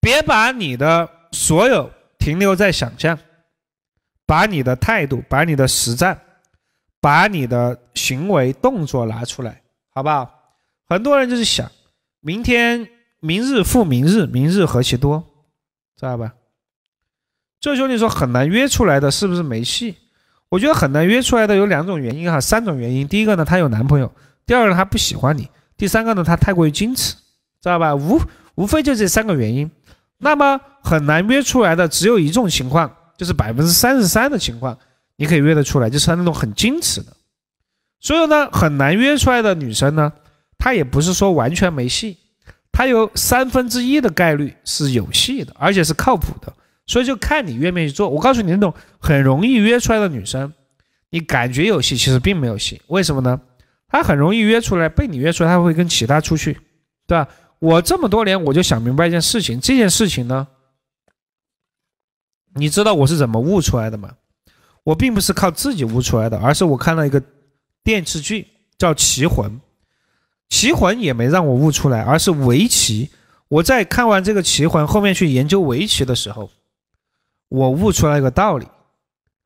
别把你的所有停留在想象，把你的态度，把你的实战，把你的行为动作拿出来，好不好？很多人就是想。明天，明日复明日，明日何其多，知道吧？这兄弟说很难约出来的，是不是没戏？我觉得很难约出来的有两种原因哈，三种原因。第一个呢，她有男朋友；第二个，她不喜欢你；第三个呢，她太过于矜持，知道吧？无无非就这三个原因。那么很难约出来的，只有一种情况，就是百分之三十三的情况，你可以约得出来，就是那种很矜持的。所以呢，很难约出来的女生呢？他也不是说完全没戏，他有三分之一的概率是有戏的，而且是靠谱的，所以就看你愿不愿意做。我告诉你那种很容易约出来的女生，你感觉有戏，其实并没有戏。为什么呢？她很容易约出来，被你约出来，她会跟其他出去，对吧？我这么多年，我就想明白一件事情，这件事情呢，你知道我是怎么悟出来的吗？我并不是靠自己悟出来的，而是我看了一个电视剧，叫《棋魂》。棋魂也没让我悟出来，而是围棋。我在看完这个棋魂后面去研究围棋的时候，我悟出来一个道理，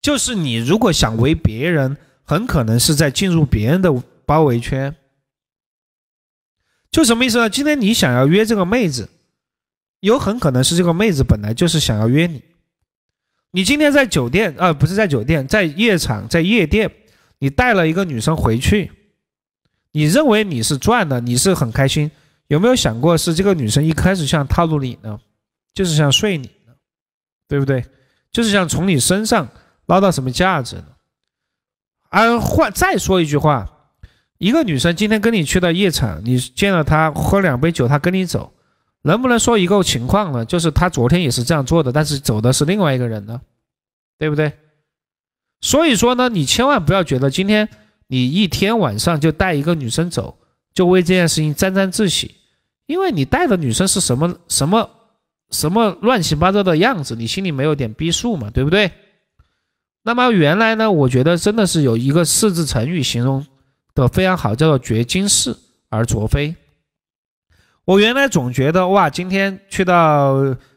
就是你如果想围别人，很可能是在进入别人的包围圈。就什么意思呢？今天你想要约这个妹子，有很可能是这个妹子本来就是想要约你。你今天在酒店啊，不是在酒店，在夜场，在夜店，你带了一个女生回去。你认为你是赚的，你是很开心，有没有想过是这个女生一开始想套路你呢？就是想睡你呢，对不对？就是想从你身上捞到什么价值呢？换再说一句话，一个女生今天跟你去到夜场，你见了她喝两杯酒，她跟你走，能不能说一个情况呢？就是她昨天也是这样做的，但是走的是另外一个人呢，对不对？所以说呢，你千万不要觉得今天。你一天晚上就带一个女生走，就为这件事情沾沾自喜，因为你带的女生是什么什么什么乱七八糟的样子，你心里没有点逼数嘛，对不对？那么原来呢，我觉得真的是有一个四字成语形容的非常好，叫做绝经世而卓飞。我原来总觉得哇，今天去到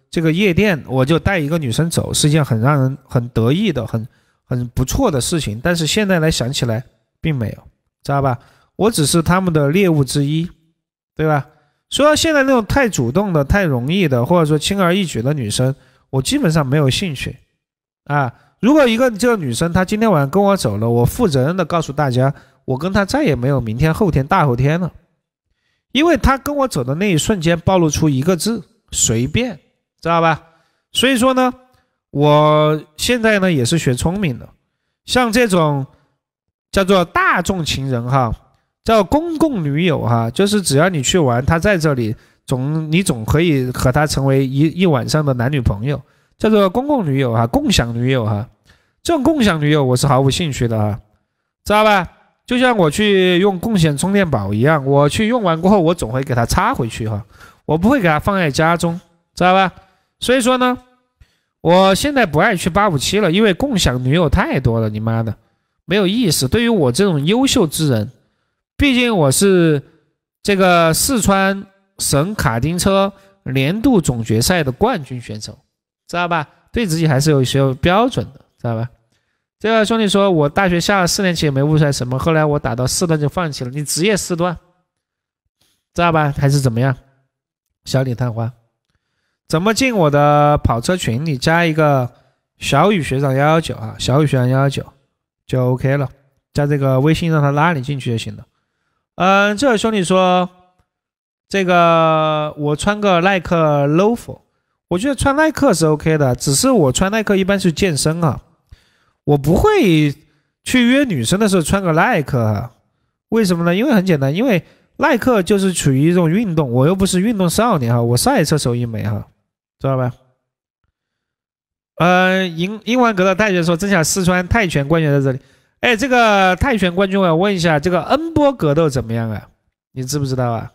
这个夜店，我就带一个女生走，是一件很让人很得意的、很很不错的事情。但是现在来想起来。并没有，知道吧？我只是他们的猎物之一，对吧？所以现在那种太主动的、太容易的，或者说轻而易举的女生，我基本上没有兴趣。啊，如果一个这个女生她今天晚上跟我走了，我负责任的告诉大家，我跟她再也没有明天、后天、大后天了，因为她跟我走的那一瞬间暴露出一个字：随便，知道吧？所以说呢，我现在呢也是学聪明的，像这种。叫做大众情人哈，叫公共女友哈，就是只要你去玩，他在这里总你总可以和他成为一一晚上的男女朋友。叫做公共女友哈，共享女友哈，这种共享女友我是毫无兴趣的啊，知道吧？就像我去用共享充电宝一样，我去用完过后，我总会给它插回去哈，我不会给它放在家中，知道吧？所以说呢，我现在不爱去八五七了，因为共享女友太多了，你妈的！没有意思。对于我这种优秀之人，毕竟我是这个四川省卡丁车年度总决赛的冠军选手，知道吧？对自己还是有一些标准的，知道吧？这个兄弟说，我大学下了四年级也没悟出来什么，后来我打到四段就放弃了。你职业四段，知道吧？还是怎么样？小李探花，怎么进我的跑车群？你加一个小雨学长幺幺九啊，小雨学长幺幺九。就 OK 了，加这个微信让他拉你进去就行了。嗯，这位兄弟说，这个我穿个耐克 loaf，我觉得穿耐克是 OK 的，只是我穿耐克一般是健身啊，我不会去约女生的时候穿个耐克啊，为什么呢？因为很简单，因为耐克就是处于一种运动，我又不是运动少年哈，我赛车手一枚哈，知道吧？呃，英英王格的泰拳说，真想四川泰拳冠军在这里。哎，这个泰拳冠军，我问一下，这个恩波格斗怎么样啊？你知不知道啊？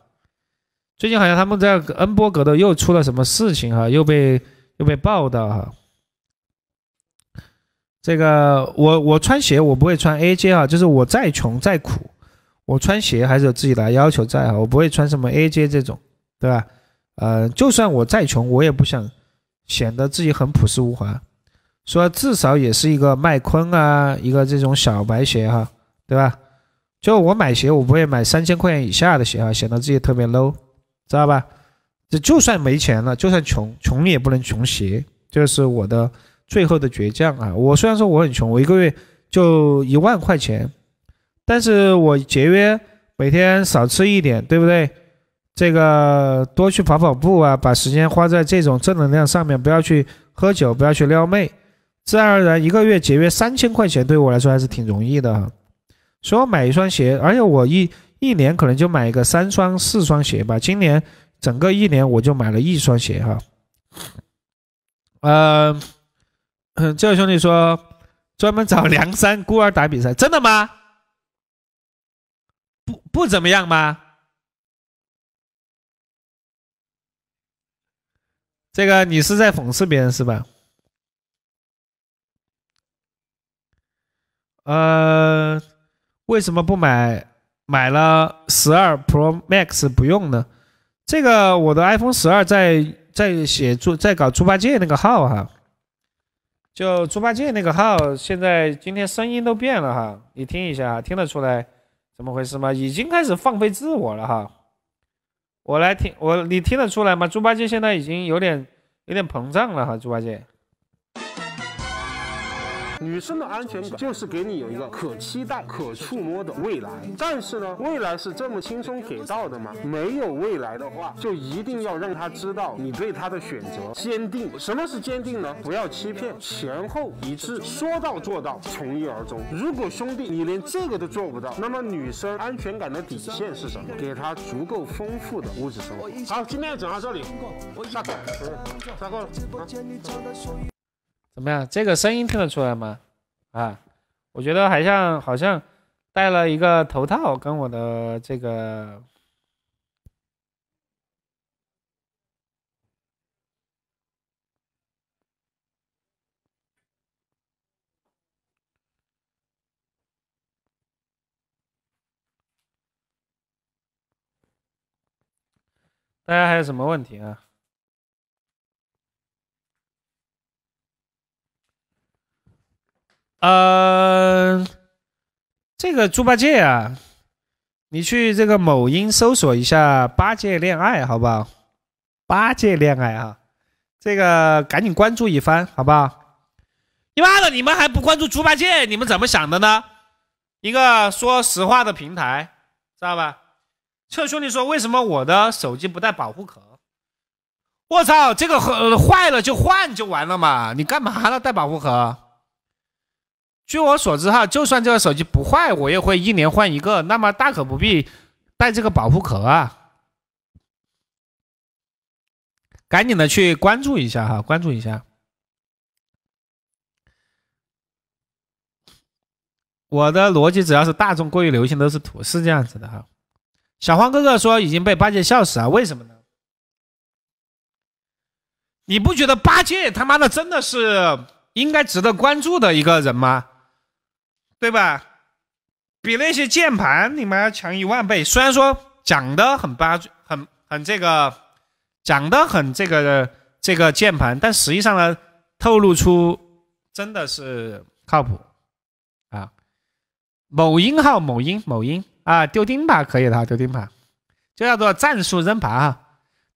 最近好像他们在恩波格斗又出了什么事情哈？又被又被报道哈。这个，我我穿鞋我不会穿 AJ 哈，就是我再穷再苦，我穿鞋还是有自己的要求在哈，我不会穿什么 AJ 这种，对吧？呃，就算我再穷，我也不想。显得自己很朴实无华，说至少也是一个麦昆啊，一个这种小白鞋哈，对吧？就我买鞋，我不会买三千块钱以下的鞋啊，显得自己特别 low，知道吧？这就算没钱了，就算穷，穷也不能穷鞋，这是我的最后的倔强啊！我虽然说我很穷，我一个月就一万块钱，但是我节约，每天少吃一点，对不对？这个多去跑跑步啊，把时间花在这种正能量上面，不要去喝酒，不要去撩妹，自然而然一个月节约三千块钱，对我来说还是挺容易的以说买一双鞋，而且我一一年可能就买一个三双四双鞋吧，今年整个一年我就买了一双鞋哈。呃，嗯，这位兄弟说专门找梁山孤儿打比赛，真的吗？不不怎么样吗？这个你是在讽刺别人是吧？呃，为什么不买？买了十二 Pro Max 不用呢？这个我的 iPhone 十二在在写猪，在搞猪八戒那个号哈。就猪八戒那个号，现在今天声音都变了哈，你听一下，听得出来怎么回事吗？已经开始放飞自我了哈。我来听，我你听得出来吗？猪八戒现在已经有点有点膨胀了哈，猪八戒。女生的安全感就是给你有一个可期待、可触摸的未来，但是呢，未来是这么轻松给到的吗？没有未来的话，就一定要让她知道你对她的选择坚定。什么是坚定呢？不要欺骗，前后一致，说到做到，从一而终。如果兄弟你连这个都做不到，那么女生安全感的底线是什么？给她足够丰富的物质生活。好，今天讲到这里，下课，下课了。怎么样？这个声音听得出来吗？啊，我觉得好像好像戴了一个头套，跟我的这个。大家还有什么问题啊？呃，这个猪八戒啊，你去这个某音搜索一下“八戒恋爱”好不好？“八戒恋爱”啊，这个赶紧关注一番好不好？你妈的，你们还不关注猪八戒，你们怎么想的呢？一个说实话的平台，知道吧？这兄弟说，为什么我的手机不带保护壳？我操，这个坏了就换就完了嘛？你干嘛呢？带保护壳？据我所知哈，就算这个手机不坏，我也会一年换一个。那么大可不必带这个保护壳啊！赶紧的去关注一下哈，关注一下。我的逻辑只要是大众过于流行都是土，是这样子的哈。小黄哥哥说已经被八戒笑死啊？为什么呢？你不觉得八戒他妈的真的是应该值得关注的一个人吗？对吧？比那些键盘你们要强一万倍。虽然说讲的很八很很这个，讲的很这个这个键盘，但实际上呢，透露出真的是靠谱啊。某音号某音某音啊，丢钉耙可以的，丢钉耙，就叫做战术扔耙啊。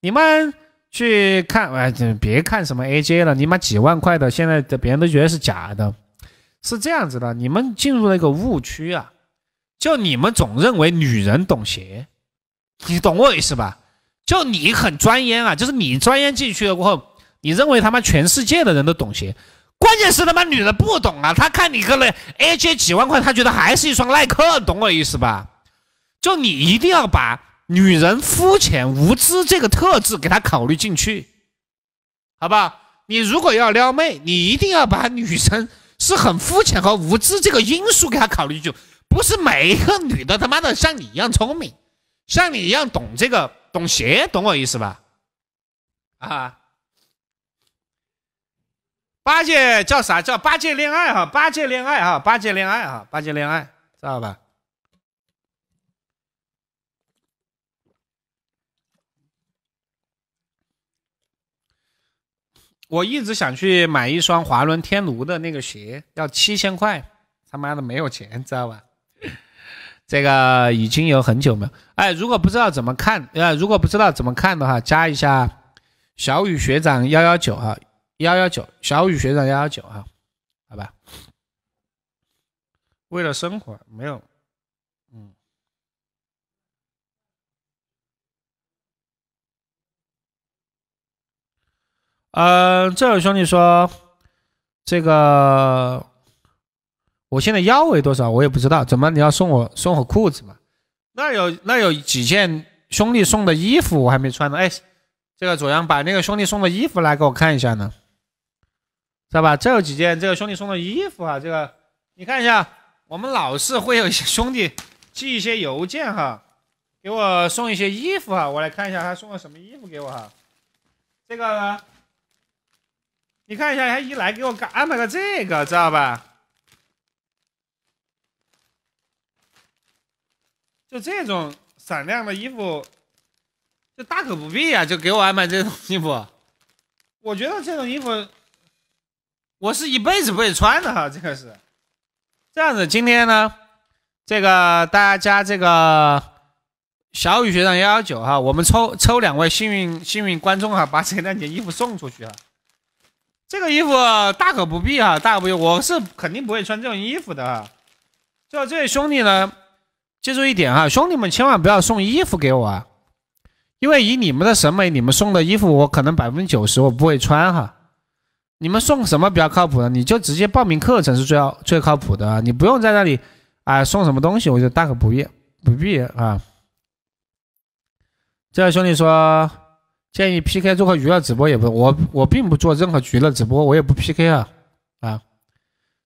你们去看，哎，别看什么 AJ 了，你妈几万块的，现在的别人都觉得是假的。是这样子的，你们进入了一个误区啊！就你们总认为女人懂鞋，你懂我意思吧？就你很专研啊，就是你钻研进去了过后，你认为他妈全世界的人都懂鞋，关键是他妈女的不懂啊！他看你个那 AJ 几万块，他觉得还是一双耐克，懂我意思吧？就你一定要把女人肤浅无知这个特质给他考虑进去，好不好？你如果要撩妹，你一定要把女生。是很肤浅和无知这个因素给他考虑，就不是每一个女的他妈的像你一样聪明，像你一样懂这个懂鞋，懂我意思吧？啊，八戒叫啥？叫八戒恋爱哈，八戒恋爱哈，八戒恋爱哈，八戒恋爱知道吧？我一直想去买一双华伦天奴的那个鞋，要七千块，他妈的没有钱，知道吧？这个已经有很久没有。哎，如果不知道怎么看，呃，如果不知道怎么看的话，加一下小雨学长幺幺九哈，幺幺九，小雨学长幺幺九哈，好吧。为了生活，没有。嗯，这位兄弟说，这个我现在腰围多少我也不知道，怎么你要送我送我裤子嘛？那有那有几件兄弟送的衣服我还没穿呢。哎，这个左阳把那个兄弟送的衣服来给我看一下呢，知道吧？这有几件这个兄弟送的衣服啊，这个你看一下。我们老是会有一些兄弟寄一些邮件哈，给我送一些衣服哈，我来看一下他送了什么衣服给我哈，这个呢？你看一下，他一来给我安排个这个，知道吧？就这种闪亮的衣服，就大可不必啊，就给我安排这种衣服，我觉得这种衣服，我是一辈子不会穿的哈。这个是这样子，今天呢，这个大家这个小雨学长幺幺九哈，我们抽抽两位幸运幸运观众哈，把这两件衣服送出去哈。这个衣服大可不必哈，大可不，必，我是肯定不会穿这种衣服的就这这位兄弟呢，记住一点哈，兄弟们千万不要送衣服给我啊，因为以你们的审美，你们送的衣服我可能百分之九十我不会穿哈。你们送什么比较靠谱的？你就直接报名课程是最最靠谱的，你不用在那里啊送什么东西，我觉得大可不必，不必啊。这位兄弟说。建议 P K 做个娱乐直播也不我我并不做任何娱乐直播，我也不 P K 啊啊！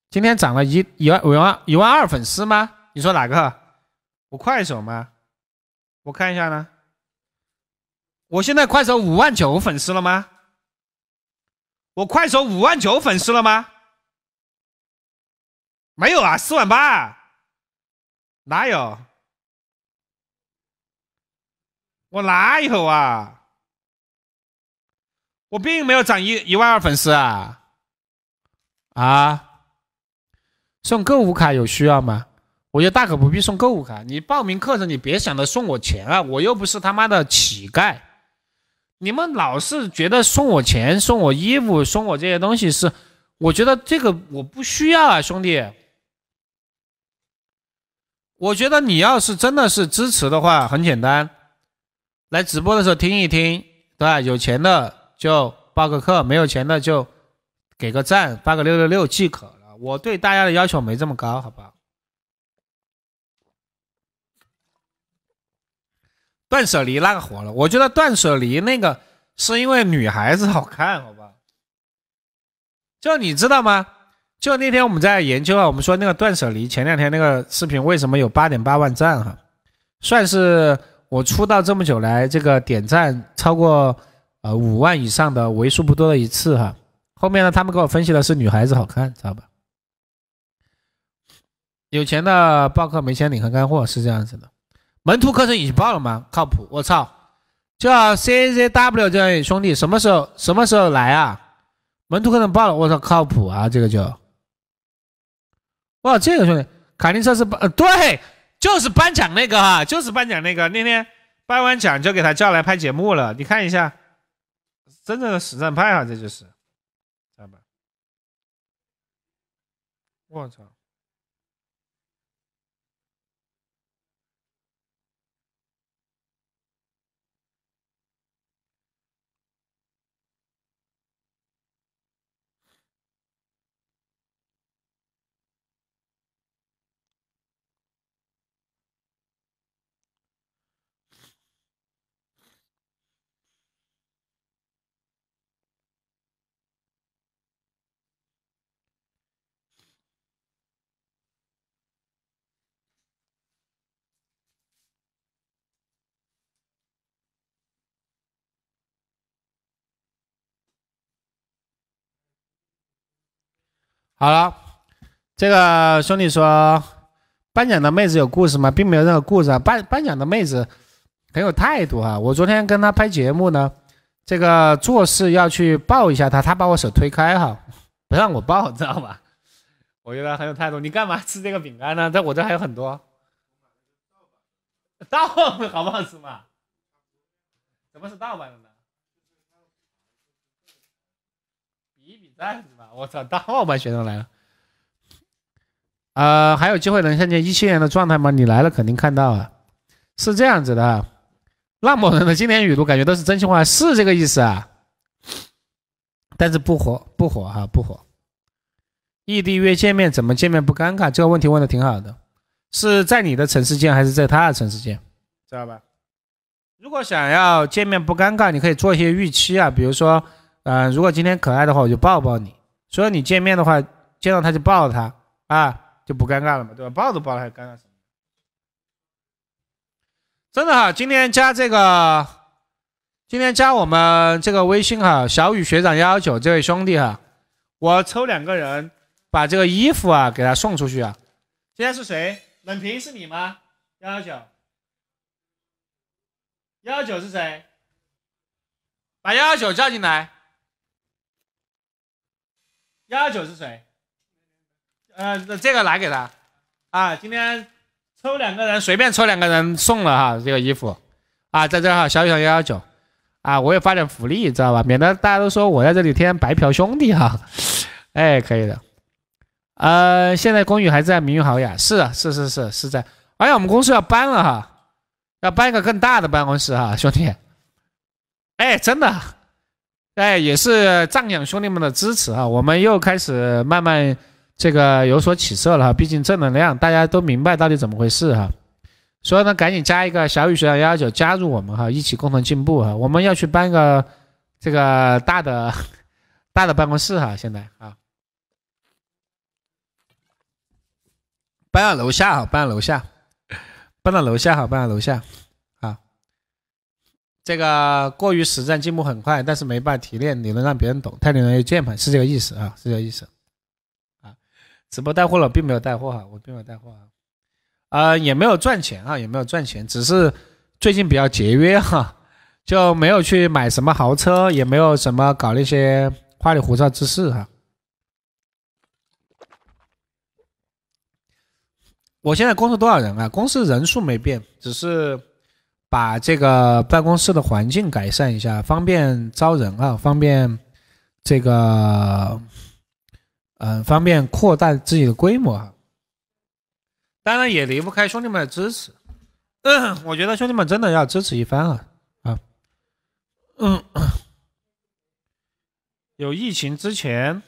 今天涨了一一万一万一万二粉丝吗？你说哪个？我快手吗？我看一下呢。我现在快手五万九粉丝了吗？我快手五万九粉丝了吗？没有啊，四万八。哪有？我哪有啊？我并没有涨一一万二粉丝啊，啊！送购物卡有需要吗？我觉得大可不必送购物卡。你报名课程，你别想着送我钱啊，我又不是他妈的乞丐。你们老是觉得送我钱、送我衣服、送我这些东西是，我觉得这个我不需要啊，兄弟。我觉得你要是真的是支持的话，很简单，来直播的时候听一听，对吧？有钱的。就报个课，没有钱的就给个赞，发个六六六即可了。我对大家的要求没这么高，好吧？断舍离那个火了，我觉得断舍离那个是因为女孩子好看，好吧？就你知道吗？就那天我们在研究啊，我们说那个断舍离前两天那个视频为什么有八点八万赞哈，算是我出道这么久来这个点赞超过。呃，五万以上的为数不多的一次哈。后面呢，他们给我分析的是女孩子好看，知道吧？有钱的报课，没钱领盒干货是这样子的。门徒课程已经报了吗？靠谱！我操！叫 c Z w 这兄弟什么时候什么时候来啊？门徒课程报了，我操，靠谱啊！这个就哇，这个兄弟卡丁车是呃，对，就是颁奖那个啊，就是颁奖那个那天颁完奖就给他叫来拍节目了，你看一下。真正的实战派啊，这就是，知道吧？我操！好了，这个兄弟说，颁奖的妹子有故事吗？并没有任何故事。颁颁奖的妹子很有态度啊。我昨天跟她拍节目呢，这个做事要去抱一下她，她把我手推开哈，不让我抱，知道吧？我觉得很有态度。你干嘛 吃这个饼干呢？在我这还有很多。盗版好不好吃嘛？怎么是盗版的？呢？在我操，大号班学生来了。呃，还有机会能看见一七年的状态吗？你来了肯定看到啊。是这样子的，浪某人的经典语录感觉都是真心话，是这个意思啊。但是不火，不火哈，不火。异地约见面怎么见面不尴尬？这个问题问的挺好的。是在你的城市见还是在他的城市见？知道吧？如果想要见面不尴尬，你可以做一些预期啊，比如说。嗯，如果今天可爱的话，我就抱抱你。所以你见面的话，见到他就抱他啊，就不尴尬了嘛，对吧？抱都抱了，还尴尬什么？真的哈，今天加这个，今天加我们这个微信哈，小雨学长幺幺九这位兄弟哈，我抽两个人把这个衣服啊给他送出去啊。今天是谁？冷平是你吗？幺幺九，幺幺九是谁？把幺幺九叫进来。幺幺九是谁？呃，这个拿给他啊！今天抽两个人，随便抽两个人送了哈，这个衣服啊，在这哈，小小幺幺九啊！我也发点福利，知道吧？免得大家都说我在这里天天白嫖兄弟哈！哎，可以的。呃，现在公寓还在，名誉好呀，是是是是是在。哎呀，我们公司要搬了哈，要搬一个更大的办公室哈，兄弟。哎，真的。哎，也是赞扬兄弟们的支持啊，我们又开始慢慢这个有所起色了。毕竟正能量，大家都明白到底怎么回事哈。所以呢，赶紧加一个小雨学长幺幺九，加入我们哈，一起共同进步哈。我们要去搬个这个大的 大的办公室哈，现在啊，搬到楼下啊，搬到楼下，搬到楼下，好，搬到楼下。这个过于实战，进步很快，但是没办法提炼。你能让别人懂，太令人有键盘是这个意思啊，是这个意思啊。直播带货了，并没有带货哈，我并没有带货啊，呃，也没有赚钱啊，也没有赚钱，只是最近比较节约哈，就没有去买什么豪车，也没有什么搞那些花里胡哨之事哈。我现在公司多少人啊？公司人数没变，只是。把这个办公室的环境改善一下，方便招人啊，方便这个，嗯，方便扩大自己的规模啊。当然也离不开兄弟们的支持，嗯，我觉得兄弟们真的要支持一番啊，啊，嗯，有疫情之前。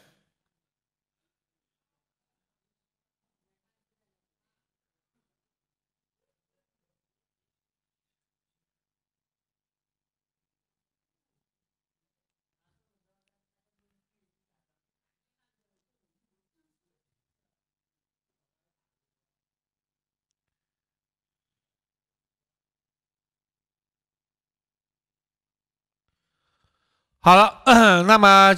好了，那么。